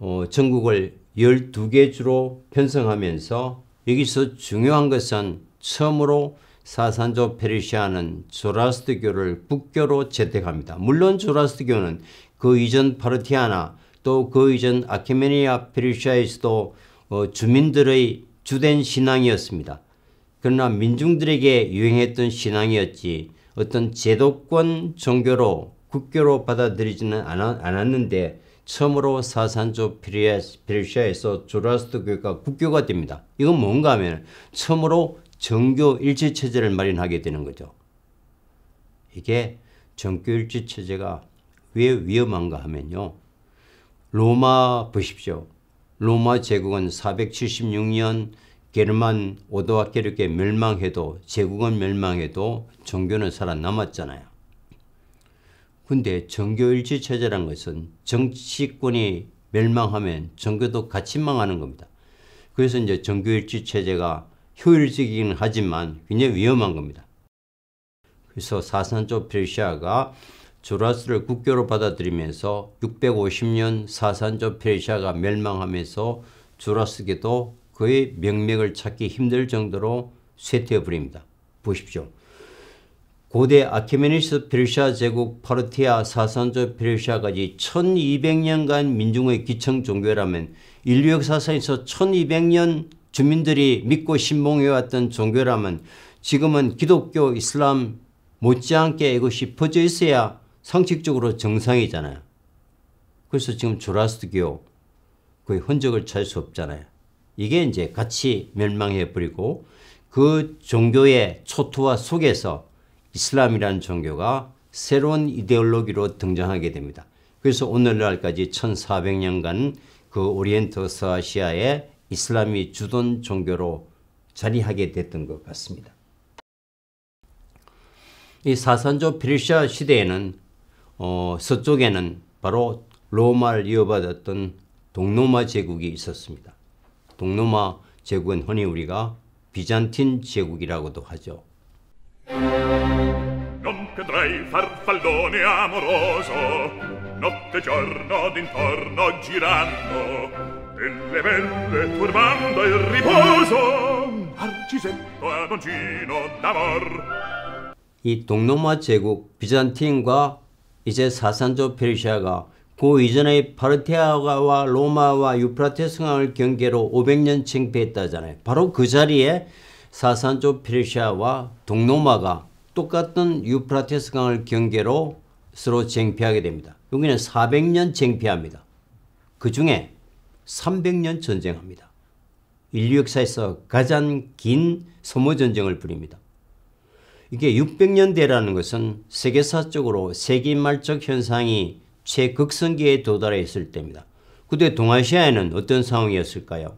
어, 전국을 12개 주로 편성하면서 여기서 중요한 것은 처음으로 사산조 페르시아는 조라스트교를 북교로 채택합니다. 물론 조라스트교는 그 이전 파르티아나 또 그 이전 아키메니아 페르시아에서도 어, 주민들의 주된 신앙이었습니다. 그러나 민중들에게 유행했던 신앙이었지 어떤 제도권 종교로 국교로 받아들이지는 않았는데 처음으로 사산조 페르시아에서 조라스트교가 국교가 됩니다. 이건 뭔가 하면 처음으로 정교 일치 체제를 마련하게 되는 거죠. 이게 정교 일치 체제가 왜 위험한가 하면요. 로마 보십시오. 로마 제국은 476년 게르만 오도와 게르게 멸망해도 제국은 멸망해도 종교는 살아남았잖아요. 근데 정교일치 체제란 것은 정치권이 멸망하면 종교도 같이 망하는 겁니다. 그래서 이제 정교일치 체제가 효율적이긴 하지만 굉장히 위험한 겁니다. 그래서 사산조 페르시아가 조라스를 국교로 받아들이면서 650년 사산조 페르시아가 멸망하면서 조라스계도 그의 명맥을 찾기 힘들 정도로 쇠퇴해 버립니다. 보십시오. 고대 아키메니스 페르시아 제국 파르티아 사산조 페르시아까지 1200년간 민중의 기청 종교라면 인류 역사상에서 1200년 주민들이 믿고 신봉해왔던 종교라면 지금은 기독교, 이슬람 못지않게 이것이 퍼져 있어야 상식적으로 정상이잖아요. 그래서 지금 조라스교 그 흔적을 찾을 수 없잖아요. 이게 이제 같이 멸망해버리고 그 종교의 초토화 속에서 이슬람이라는 종교가 새로운 이데올로기로 등장하게 됩니다. 그래서 오늘날까지 1400년간 그 오리엔트 서아시아의 이슬람이 주둔 종교로 자리하게 됐던 것 같습니다. 이 사산조 페르시아 시대에는 어, 서쪽에는 바로 로마를 이어받았던 동로마 제국이 있었습니다. 동로마 제국은 흔히 우리가 비잔틴 제국이라고도 하죠. Belle, belle, turbando il riposo a r c i s e t t o e Adoncino d'amor 이 동로마 제국 비잔틴과 이제 사산조 페르시아가 그 이전의 파르테아와 로마와 유프라테스 강을 경계로 500년 쟁패했다잖아요. 바로 그 자리에 사산조 페르시아와 동로마가 똑같은 유프라테스 강을 경계로 서로 쟁패하게 됩니다. 여기는 400년 쟁패합니다. 그 중에 300년 전쟁합니다. 인류 역사에서 가장 긴 소모전쟁을 벌입니다. 이게 600년대라는 것은 세계사적으로 세기말적 현상이 최극성기에 도달해 을 때입니다. 그때 동아시아에는 어떤 상황이었을까요?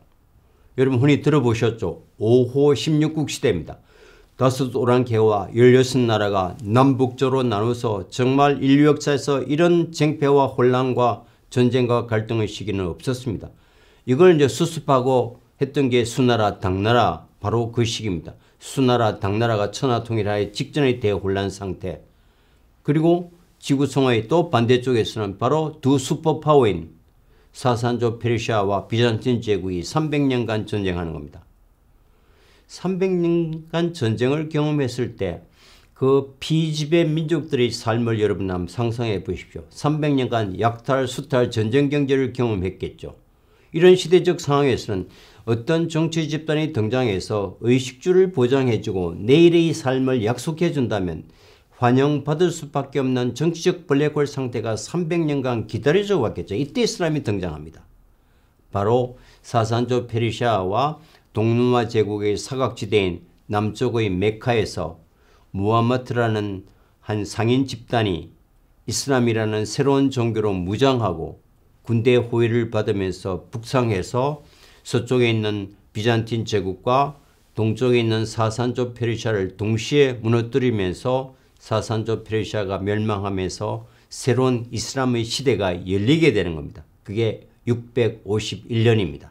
여러분 흔히 들어보셨죠? 5호 16국 시대입니다. 다섯 오랑캐와 16나라가 남북조로 나눠서 정말 인류 역사에서 이런 쟁패와 혼란과 전쟁과 갈등의 시기는 없었습니다. 이걸 이제 수습하고 했던 게 수나라 당나라 바로 그 시기입니다. 수나라 당나라가 천하통일하에 직전의 대혼란 상태 그리고 지구성의또 반대쪽에서는 바로 두 슈퍼파워인 사산조 페르시아와 비잔틴 제국이 300년간 전쟁하는 겁니다. 300년간 전쟁을 경험했을 때그 비지배 민족들의 삶을 여러분 한번 상상해 보십시오. 300년간 약탈, 수탈, 전쟁 경제를 경험했겠죠. 이런 시대적 상황에서는 어떤 정치 집단이 등장해서 의식주를 보장해주고 내일의 삶을 약속해준다면 환영받을 수밖에 없는 정치적 블랙홀 상태가 300년간 기다려져 왔겠죠. 이때 이슬람이 등장합니다. 바로 사산조 페르시아와 동남아 제국의 사각지대인 남쪽의 메카에서 무하마트라는 한 상인 집단이 이슬람이라는 새로운 종교로 무장하고 군대 호위를 받으면서 북상해서 서쪽에 있는 비잔틴 제국과 동쪽에 있는 사산조 페르시아를 동시에 무너뜨리면서 사산조 페르시아가 멸망하면서 새로운 이슬람의 시대가 열리게 되는 겁니다. 그게 651년입니다.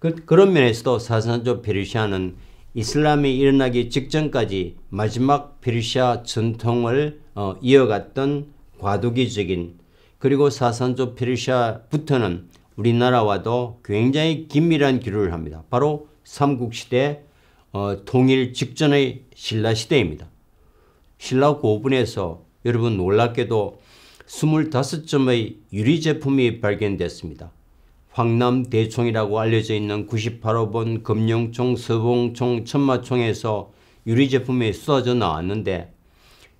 그, 런 면에서도 사산조 페르시아는 이슬람이 일어나기 직전까지 마지막 페르시아 전통을 어, 이어갔던 과도기적인 그리고 사산조 페르시아부터는 우리나라와도 굉장히 긴밀한 교류를 합니다. 바로 삼국시대 어, 통일 직전의 신라시대입니다. 신라 고분에서 여러분 놀랍게도 25점의 유리 제품이 발견됐습니다. 황남 대총이라고 알려져 있는 98호번 금룡총 서봉총 천마총에서 유리 제품이 쏟아져 나왔는데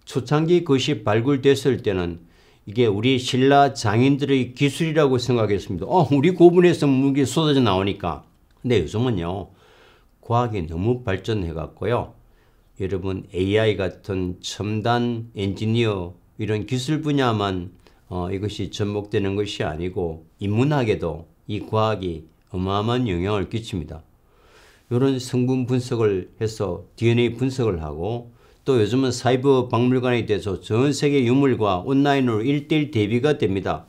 초창기 것이 발굴됐을 때는 이게 우리 신라 장인들의 기술이라고 생각했습니다. 어, 우리 고분에서 무기 쏟아져 나오니까. 근데 요즘은요. 과학이 너무 발전해 갔고요. 여러분 AI 같은 첨단 엔지니어 이런 기술 분야만 어, 이것이 접목되는 것이 아니고 인문학에도 이 과학이 어마어마한 영향을 끼칩니다. 이런 성분 분석을 해서 DNA 분석을 하고 또 요즘은 사이버 박물관에 대해서 전 세계 유물과 온라인으로 일대일 대비가 됩니다.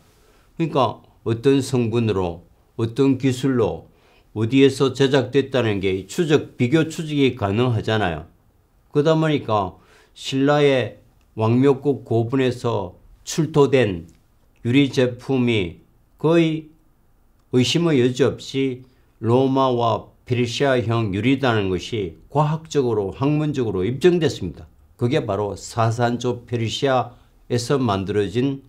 그러니까 어떤 성분으로 어떤 기술로 어디에서 제작됐다는 게 추적, 비교 추적이 가능하잖아요. 그러다 보니까 신라의 왕묘국 고분에서 출토된 유리 제품이 거의 의심의 여지 없이 로마와 페르시아형 유리다는 것이 과학적으로 학문적으로 입증됐습니다. 그게 바로 사산조 페르시아에서 만들어진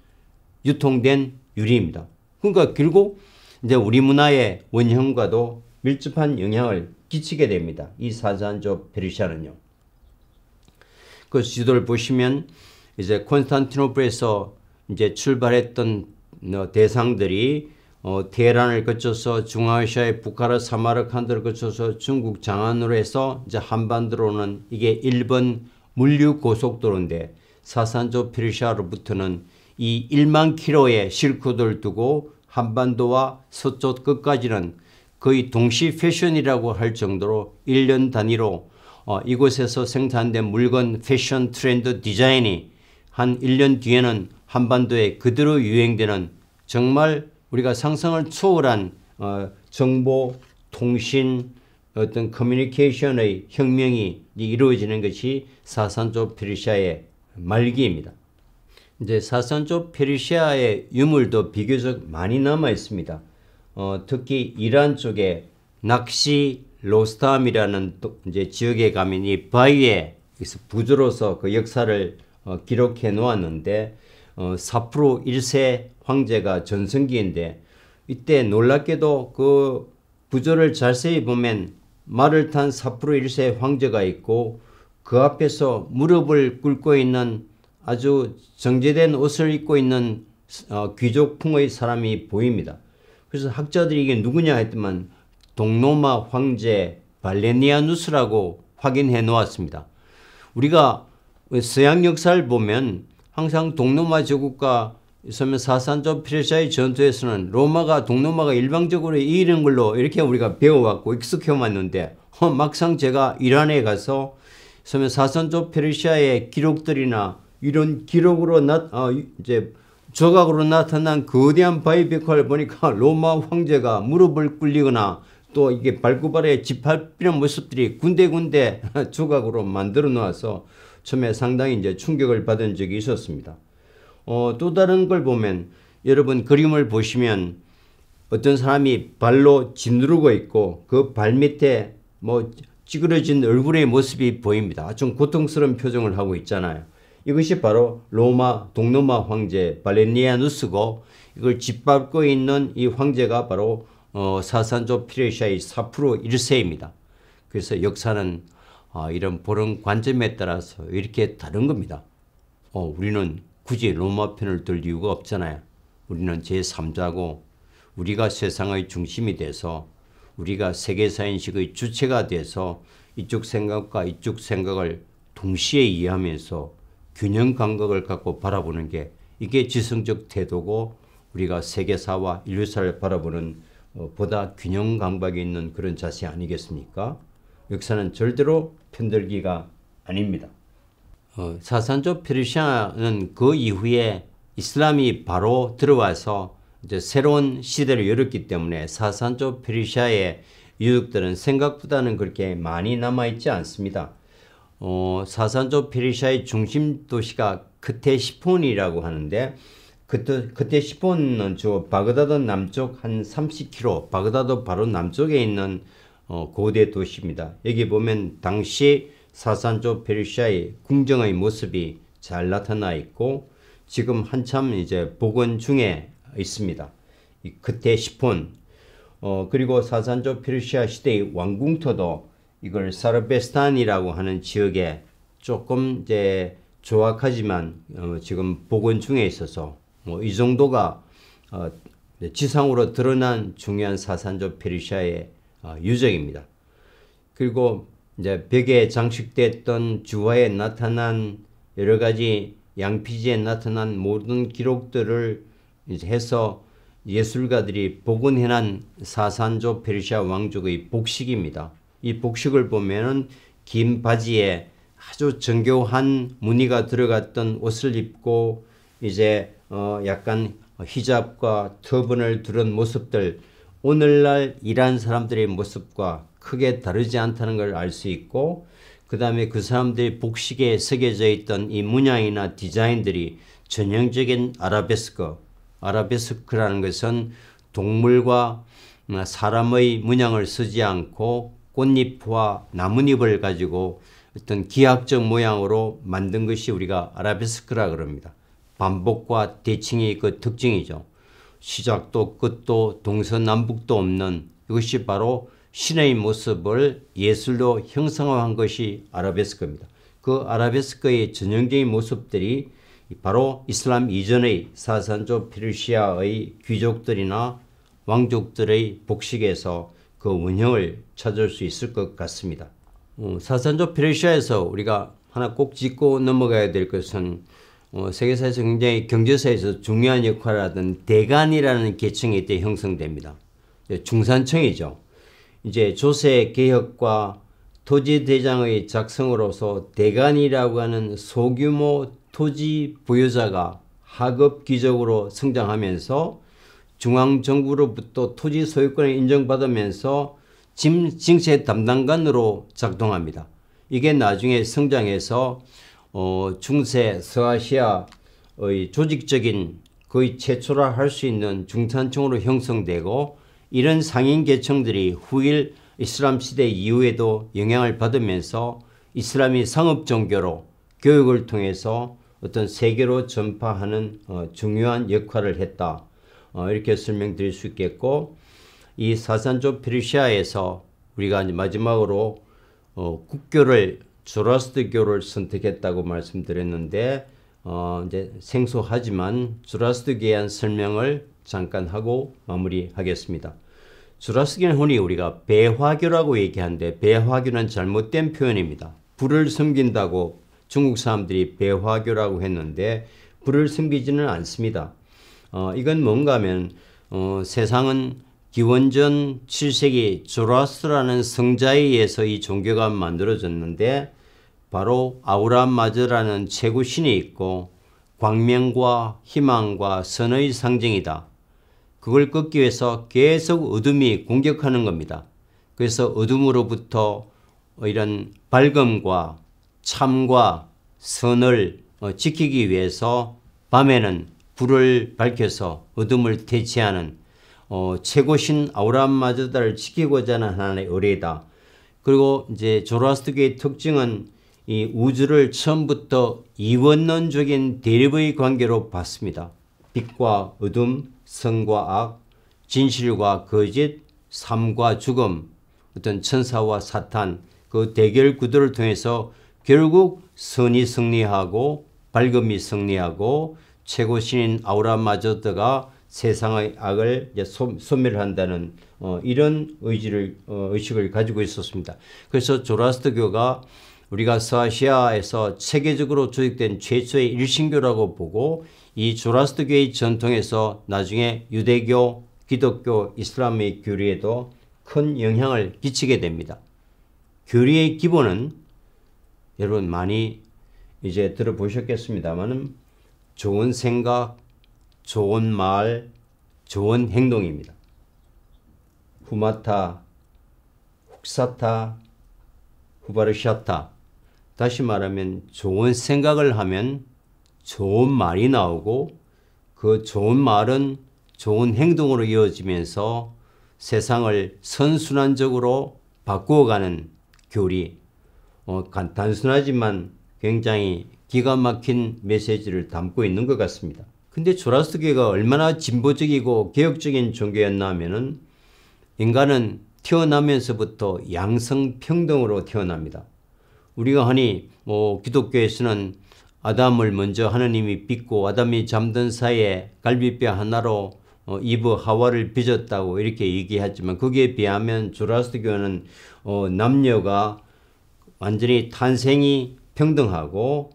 유통된 유리입니다. 그러니까 결국 이제 우리 문화의 원형과도 밀접한 영향을 끼치게 됩니다. 이 사산조 페르시아는요. 그 지도를 보시면 이제 콘스탄티노플에서 이제 출발했던 어, 대상들이 어, 테란을 거쳐서 중앙아시아의 북하르 사마르칸드를 거쳐서 중국 장안으로 해서 이제 한반도로는 이게 일본 물류 고속도로인데 사산조 페르시아로부터는 이 1만 킬로의 실크도를 두고 한반도와 서쪽 끝까지는 거의 동시 패션이라고 할 정도로 1년 단위로 어, 이곳에서 생산된 물건 패션 트렌드 디자인이 한 1년 뒤에는 한반도에 그대로 유행되는 정말 우리가 상상을 초월한 어, 정보, 통신, 어떤 커뮤니케이션의 혁명이 이루어지는 것이 사산조 페르시아의 말기입니다. 이제 사산조 페르시아의 유물도 비교적 많이 남아 있습니다. 어, 특히 이란 쪽에 낚시 로스탐이라는 이제 지역에 가면 이 바위에 부조로서 그 역사를 어, 기록해 놓았는데 어, 사프로 1세 황제가 전성기인데 이때 놀랍게도 그 구조를 자세히 보면 말을 탄 사프로 1세 황제가 있고 그 앞에서 무릎을 꿇고 있는 아주 정제된 옷을 입고 있는 어, 귀족풍의 사람이 보입니다. 그래서 학자들이 이게 누구냐 했더만 동로마 황제 발레니아누스라고 확인해 놓았습니다. 우리가 서양 역사를 보면 항상 동로마 제국과 이소면 사산조 페르시아의 전투에서는 로마가 동로마가 일방적으로 이기는 걸로 이렇게 우리가 배워왔고 익숙해 왔는데 막상 제가 이란에 가서 소면 사산조 페르시아의 기록들이나 이런 기록으로 나 어, 이제 조각으로 나타난 거대한 바위벽화를 보니까 로마 황제가 무릎을 꿇리거나 또 이게 발굽발에 집합비는 모습들이 군데군데 조각으로 만들어 놓아서 처음에 상당히 이제 충격을 받은 적이 있었습니다. 어, 또 다른 걸 보면 여러분 그림을 보시면 어떤 사람이 발로 짓누르고 있고 그 발 밑에 뭐 찌그러진 얼굴의 모습이 보입니다. 좀 고통스러운 표정을 하고 있잖아요. 이것이 바로 로마 동로마 황제 발레니아누스고 이걸 짓밟고 있는 이 황제가 바로 어, 사산조 피레샤의 사프로 1세입니다. 그래서 역사는 어, 이런 보는 관점에 따라서 이렇게 다른 겁니다. 어, 우리는 굳이 로마 편을 들 이유가 없잖아요. 우리는 제3자고 우리가 세상의 중심이 돼서 우리가 세계사인식의 주체가 돼서 이쪽 생각과 이쪽 생각을 동시에 이해하면서 균형 감각을 갖고 바라보는 게 이게 지성적 태도고 우리가 세계사와 인류사를 바라보는 어, 보다 균형 감각이 있는 그런 자세 아니겠습니까? 역사는 절대로 편들기가 아닙니다. 어, 사산조 페르시아는 그 이후에 이슬람이 바로 들어와서 이제 새로운 시대를 열었기 때문에 사산조 페르시아의 유적들은 생각보다는 그렇게 많이 남아있지 않습니다. 어, 사산조 페르시아의 중심 도시가 크테시폰이라고 하는데 그때, 그때 시폰은 저 바그다드 남쪽 한 30km, 바그다드 바로 남쪽에 있는 어, 고대 도시입니다. 여기 보면 당시 사산조 페르시아의 궁정의 모습이 잘 나타나 있고 지금 한참 이제 복원 중에 있습니다. 그때 시폰 어, 그리고 사산조 페르시아 시대의 왕궁터도 이걸 사르베스탄이라고 하는 지역에 조금 이제 조악하지만 어, 지금 복원 중에 있어서 뭐이 정도가 어, 네, 지상으로 드러난 중요한 사산조 페르시아의 어, 유적입니다. 그리고 이제 벽에 장식됐던 주화에 나타난 여러 가지 양피지에 나타난 모든 기록들을 해서 예술가들이 복원해난 사산조 페르시아 왕족의 복식입니다. 이 복식을 보면은 긴 바지에 아주 정교한 무늬가 들어갔던 옷을 입고 이제 어 약간 히잡과 터번을 두른 모습들 오늘날 일하는 사람들의 모습과 크게 다르지 않다는 걸 알 수 있고 그 다음에 그 사람들의 복식에 새겨져 있던 이 문양이나 디자인들이 전형적인 아라베스크, 아라베스크라는 것은 동물과 음, 사람의 문양을 쓰지 않고 꽃잎과 나뭇잎을 가지고 어떤 기하학적 모양으로 만든 것이 우리가 아라베스크라 그럽니다. 반복과 대칭이 그 특징이죠. 시작도 끝도 동서남북도 없는 이것이 바로 신의 모습을 예술로 형상화한 것이 아라베스크입니다. 그 아라베스크의 전형적인 모습들이 바로 이슬람 이전의 사산조 페르시아의 귀족들이나 왕족들의 복식에서 그 원형을 찾을 수 있을 것 같습니다. 어, 사산조 페르시아에서 우리가 하나 꼭 짚고 넘어가야 될 것은 어, 세계사에서 굉장히 경제사에서 중요한 역할을 하던 대간이라는 계층이 이때 형성됩니다. 중산층이죠. 이제 조세 개혁과 토지 대장의 작성으로서 대간이라고 하는 소규모 토지 보유자가 하급 기적으로 성장하면서 중앙정부로부터 토지 소유권을 인정받으면서 징세 담당관으로 작동합니다. 이게 나중에 성장해서 어, 중세 서아시아의 조직적인 거의 최초라 할 수 있는 중산층으로 형성되고 이런 상인 계층들이 후일 이슬람 시대 이후에도 영향을 받으면서 이슬람이 상업 종교로 교육을 통해서 어떤 세계로 전파하는 어, 중요한 역할을 했다. 어, 이렇게 설명드릴 수 있겠고 이 사산조 페르시아에서 우리가 마지막으로 어, 국교를 주라스드교를 선택했다고 말씀드렸는데 어, 이제 생소하지만 주라스드교에 대한 설명을 잠깐 하고 마무리하겠습니다. 주라스기는 흔히 우리가 배화교라고 얘기하는데 배화교는 잘못된 표현입니다. 불을 섬긴다고 중국 사람들이 배화교라고 했는데 불을 섬기지는 않습니다. 어, 이건 뭔가 하면 어, 세상은 기원전 7세기 조라스라는 성자에 의해서 이 종교가 만들어졌는데 바로 아우라마저라는 최고신이 있고 광명과 희망과 선의 상징이다. 그걸 꺾기 위해서 계속 어둠이 공격하는 겁니다. 그래서 어둠으로부터 이런 밝음과 참과 선을 어, 지키기 위해서 밤에는 불을 밝혀서 어둠을 대체하는 어, 최고신 아우람마저다를 지키고자 하는 하나의 의뢰이다. 그리고 이제 조로스트교의 특징은 이 우주를 처음부터 이원론적인 대립의 관계로 봤습니다. 빛과 어둠, 선과 악, 진실과 거짓, 삶과 죽음, 어떤 천사와 사탄 그 대결 구도를 통해서 결국 선이 승리하고 밝음이 승리하고 최고신인 아우라마저드가 세상의 악을 이제 소, 소멸한다는 어, 이런 의지를 어, 의식을 가지고 있었습니다. 그래서 조라스트교가 우리가 서아시아에서 세계적으로 조직된 최초의 일신교라고 보고 이 조라스트교의 전통에서 나중에 유대교, 기독교, 이슬람의 교리에도 큰 영향을 끼치게 됩니다. 교리의 기본은 여러분 많이 이제 들어보셨겠습니다만은 좋은 생각, 좋은 말, 좋은 행동입니다. 후마타, 훅사타, 후바르샤타. 다시 말하면 좋은 생각을 하면 좋은 말이 나오고 그 좋은 말은 좋은 행동으로 이어지면서 세상을 선순환적으로 바꾸어가는 교리. 어, 간, 단순하지만 굉장히 기가 막힌 메시지를 담고 있는 것 같습니다. 근데 조라스교가 회 얼마나 진보적이고 개혁적인 종교였나 하면은 인간은 태어나면서부터 양성평등으로 태어납니다. 우리가 하니 뭐 기독교에서는 아담을 먼저 하느님이 빚고 아담이 잠든 사이에 갈비뼈 하나로 어, 이브 하와를 빚었다고 이렇게 얘기하지만 거기에 비하면 조라스교는 어, 남녀가 완전히 탄생이 평등하고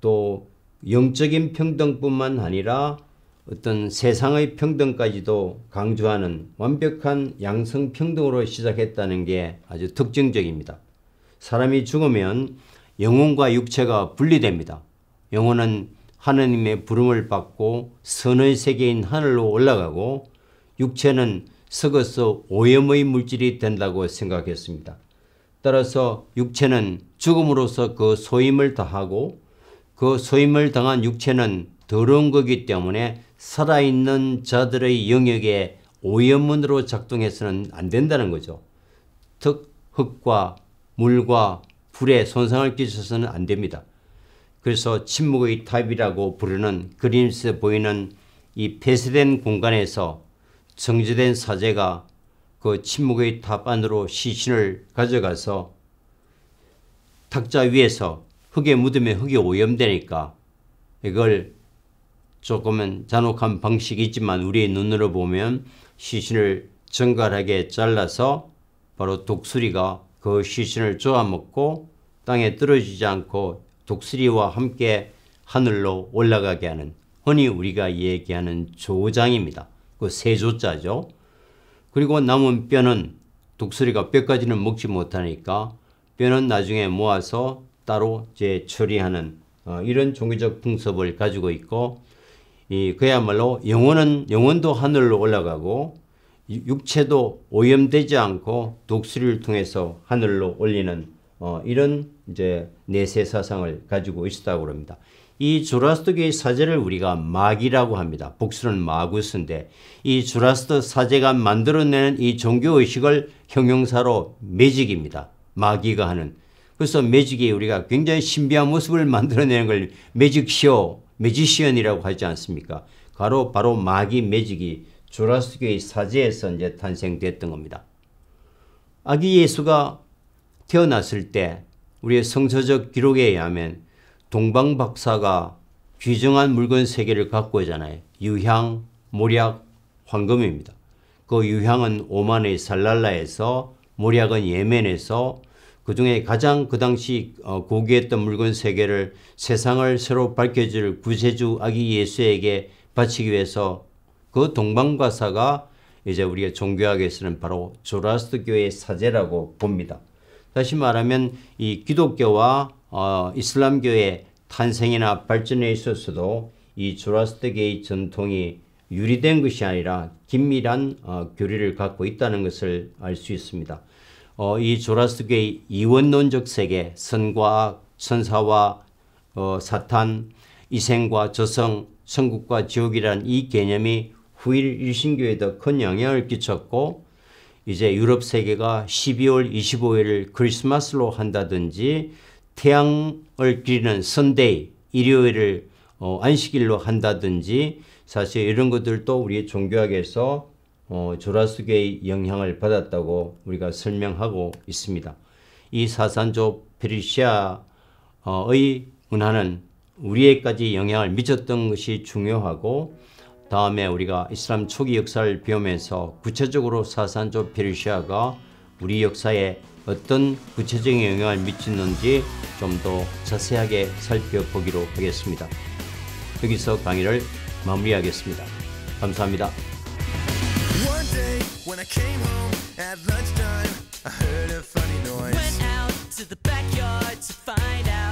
또 영적인 평등뿐만 아니라 어떤 세상의 평등까지도 강조하는 완벽한 양성 평등으로 시작했다는 게 아주 특징적입니다. 사람이 죽으면 영혼과 육체가 분리됩니다. 영혼은 하느님의 부름을 받고 선의 세계인 하늘로 올라가고 육체는 썩어서 오염의 물질이 된다고 생각했습니다. 따라서 육체는 죽음으로서 그 소임을 다하고 그 소임을 당한 육체는 더러운 거기 때문에 살아있는 자들의 영역에 오염문으로 작동해서는 안 된다는 거죠. 특 흙과 물과 불에 손상을 끼쳐서는 안 됩니다. 그래서 침묵의 탑이라고 부르는 그림에서 보이는 이 폐쇄된 공간에서 정제된 사제가 그 침묵의 탑 안으로 시신을 가져가서 탁자 위에서 흙에 묻으면 흙이 오염되니까 이걸 조금은 잔혹한 방식이지만 우리의 눈으로 보면 시신을 정갈하게 잘라서 바로 독수리가 그 시신을 쪼아먹고 땅에 떨어지지 않고 독수리와 함께 하늘로 올라가게 하는 흔히 우리가 얘기하는 조장입니다. 그 세조자죠. 그리고 남은 뼈는 독수리가 뼈까지는 먹지 못하니까 뼈는 나중에 모아서 따로 이제 처리하는 어, 이런 종교적 풍습을 가지고 있고 이 그야말로 영혼은 영혼도 하늘로 올라가고 육체도 오염되지 않고 독수리를 통해서 하늘로 올리는 어, 이런 이제 내세 사상을 가지고 있었다고 합니다. 이주라스터교의 사제를 우리가 마기라고 합니다. 복수는 마구스인데 이주라스터 사제가 만들어내는 이 종교의식을 형용사로 매직입니다. 마귀가 하는 그래서 매직이 우리가 굉장히 신비한 모습을 만들어내는 걸 매직쇼, 매지션이라고 하지 않습니까? 바로, 바로 마귀 매직이 조라스교의 사제에서 이제 탄생됐던 겁니다. 아기 예수가 태어났을 때 우리의 성서적 기록에 의하면 동방 박사가 귀중한 물건 세 개를 갖고 오잖아요. 유향, 모략, 황금입니다. 그 유향은 오만의 살랄라에서 모략은 예멘에서 그중에 가장 그 당시 어, 고귀했던 물건 세계를 세상을 새로 밝혀줄 구세주 아기 예수에게 바치기 위해서 그 동방과사가 이제 우리가 종교학에 서는 바로 조라스교의 사제라고 봅니다. 다시 말하면 이 기독교와 어, 이슬람교의 탄생이나 발전에 있어서도 이 조라스트계의 전통이 유리된 것이 아니라 긴밀한 어, 교리를 갖고 있다는 것을 알 수 있습니다. 어, 이 조라스교의 이원론적 세계, 선과 악, 선사와 어, 사탄, 이생과 저성, 천국과 지옥이란 이 개념이 후일 일신교에 더 큰 영향을 끼쳤고 이제 유럽 세계가 12월 25일을 크리스마스로 한다든지 태양을 기리는 선데이 일요일을 어, 안식일로 한다든지 사실 이런 것들도 우리 종교학에서 어, 조라수계의 영향을 받았다고 우리가 설명하고 있습니다. 이 사산조 페르시아의 문화는 우리에까지 영향을 미쳤던 것이 중요하고 다음에 우리가 이슬람 초기 역사를 배우면서 구체적으로 사산조 페르시아가 우리 역사에 어떤 구체적인 영향을 미치는지 좀 더 자세하게 살펴보기로 하겠습니다. 여기서 강의를 마무리하겠습니다. 감사합니다. One day when I came home at lunchtime, I heard a funny noise. Went out to the backyard to find out.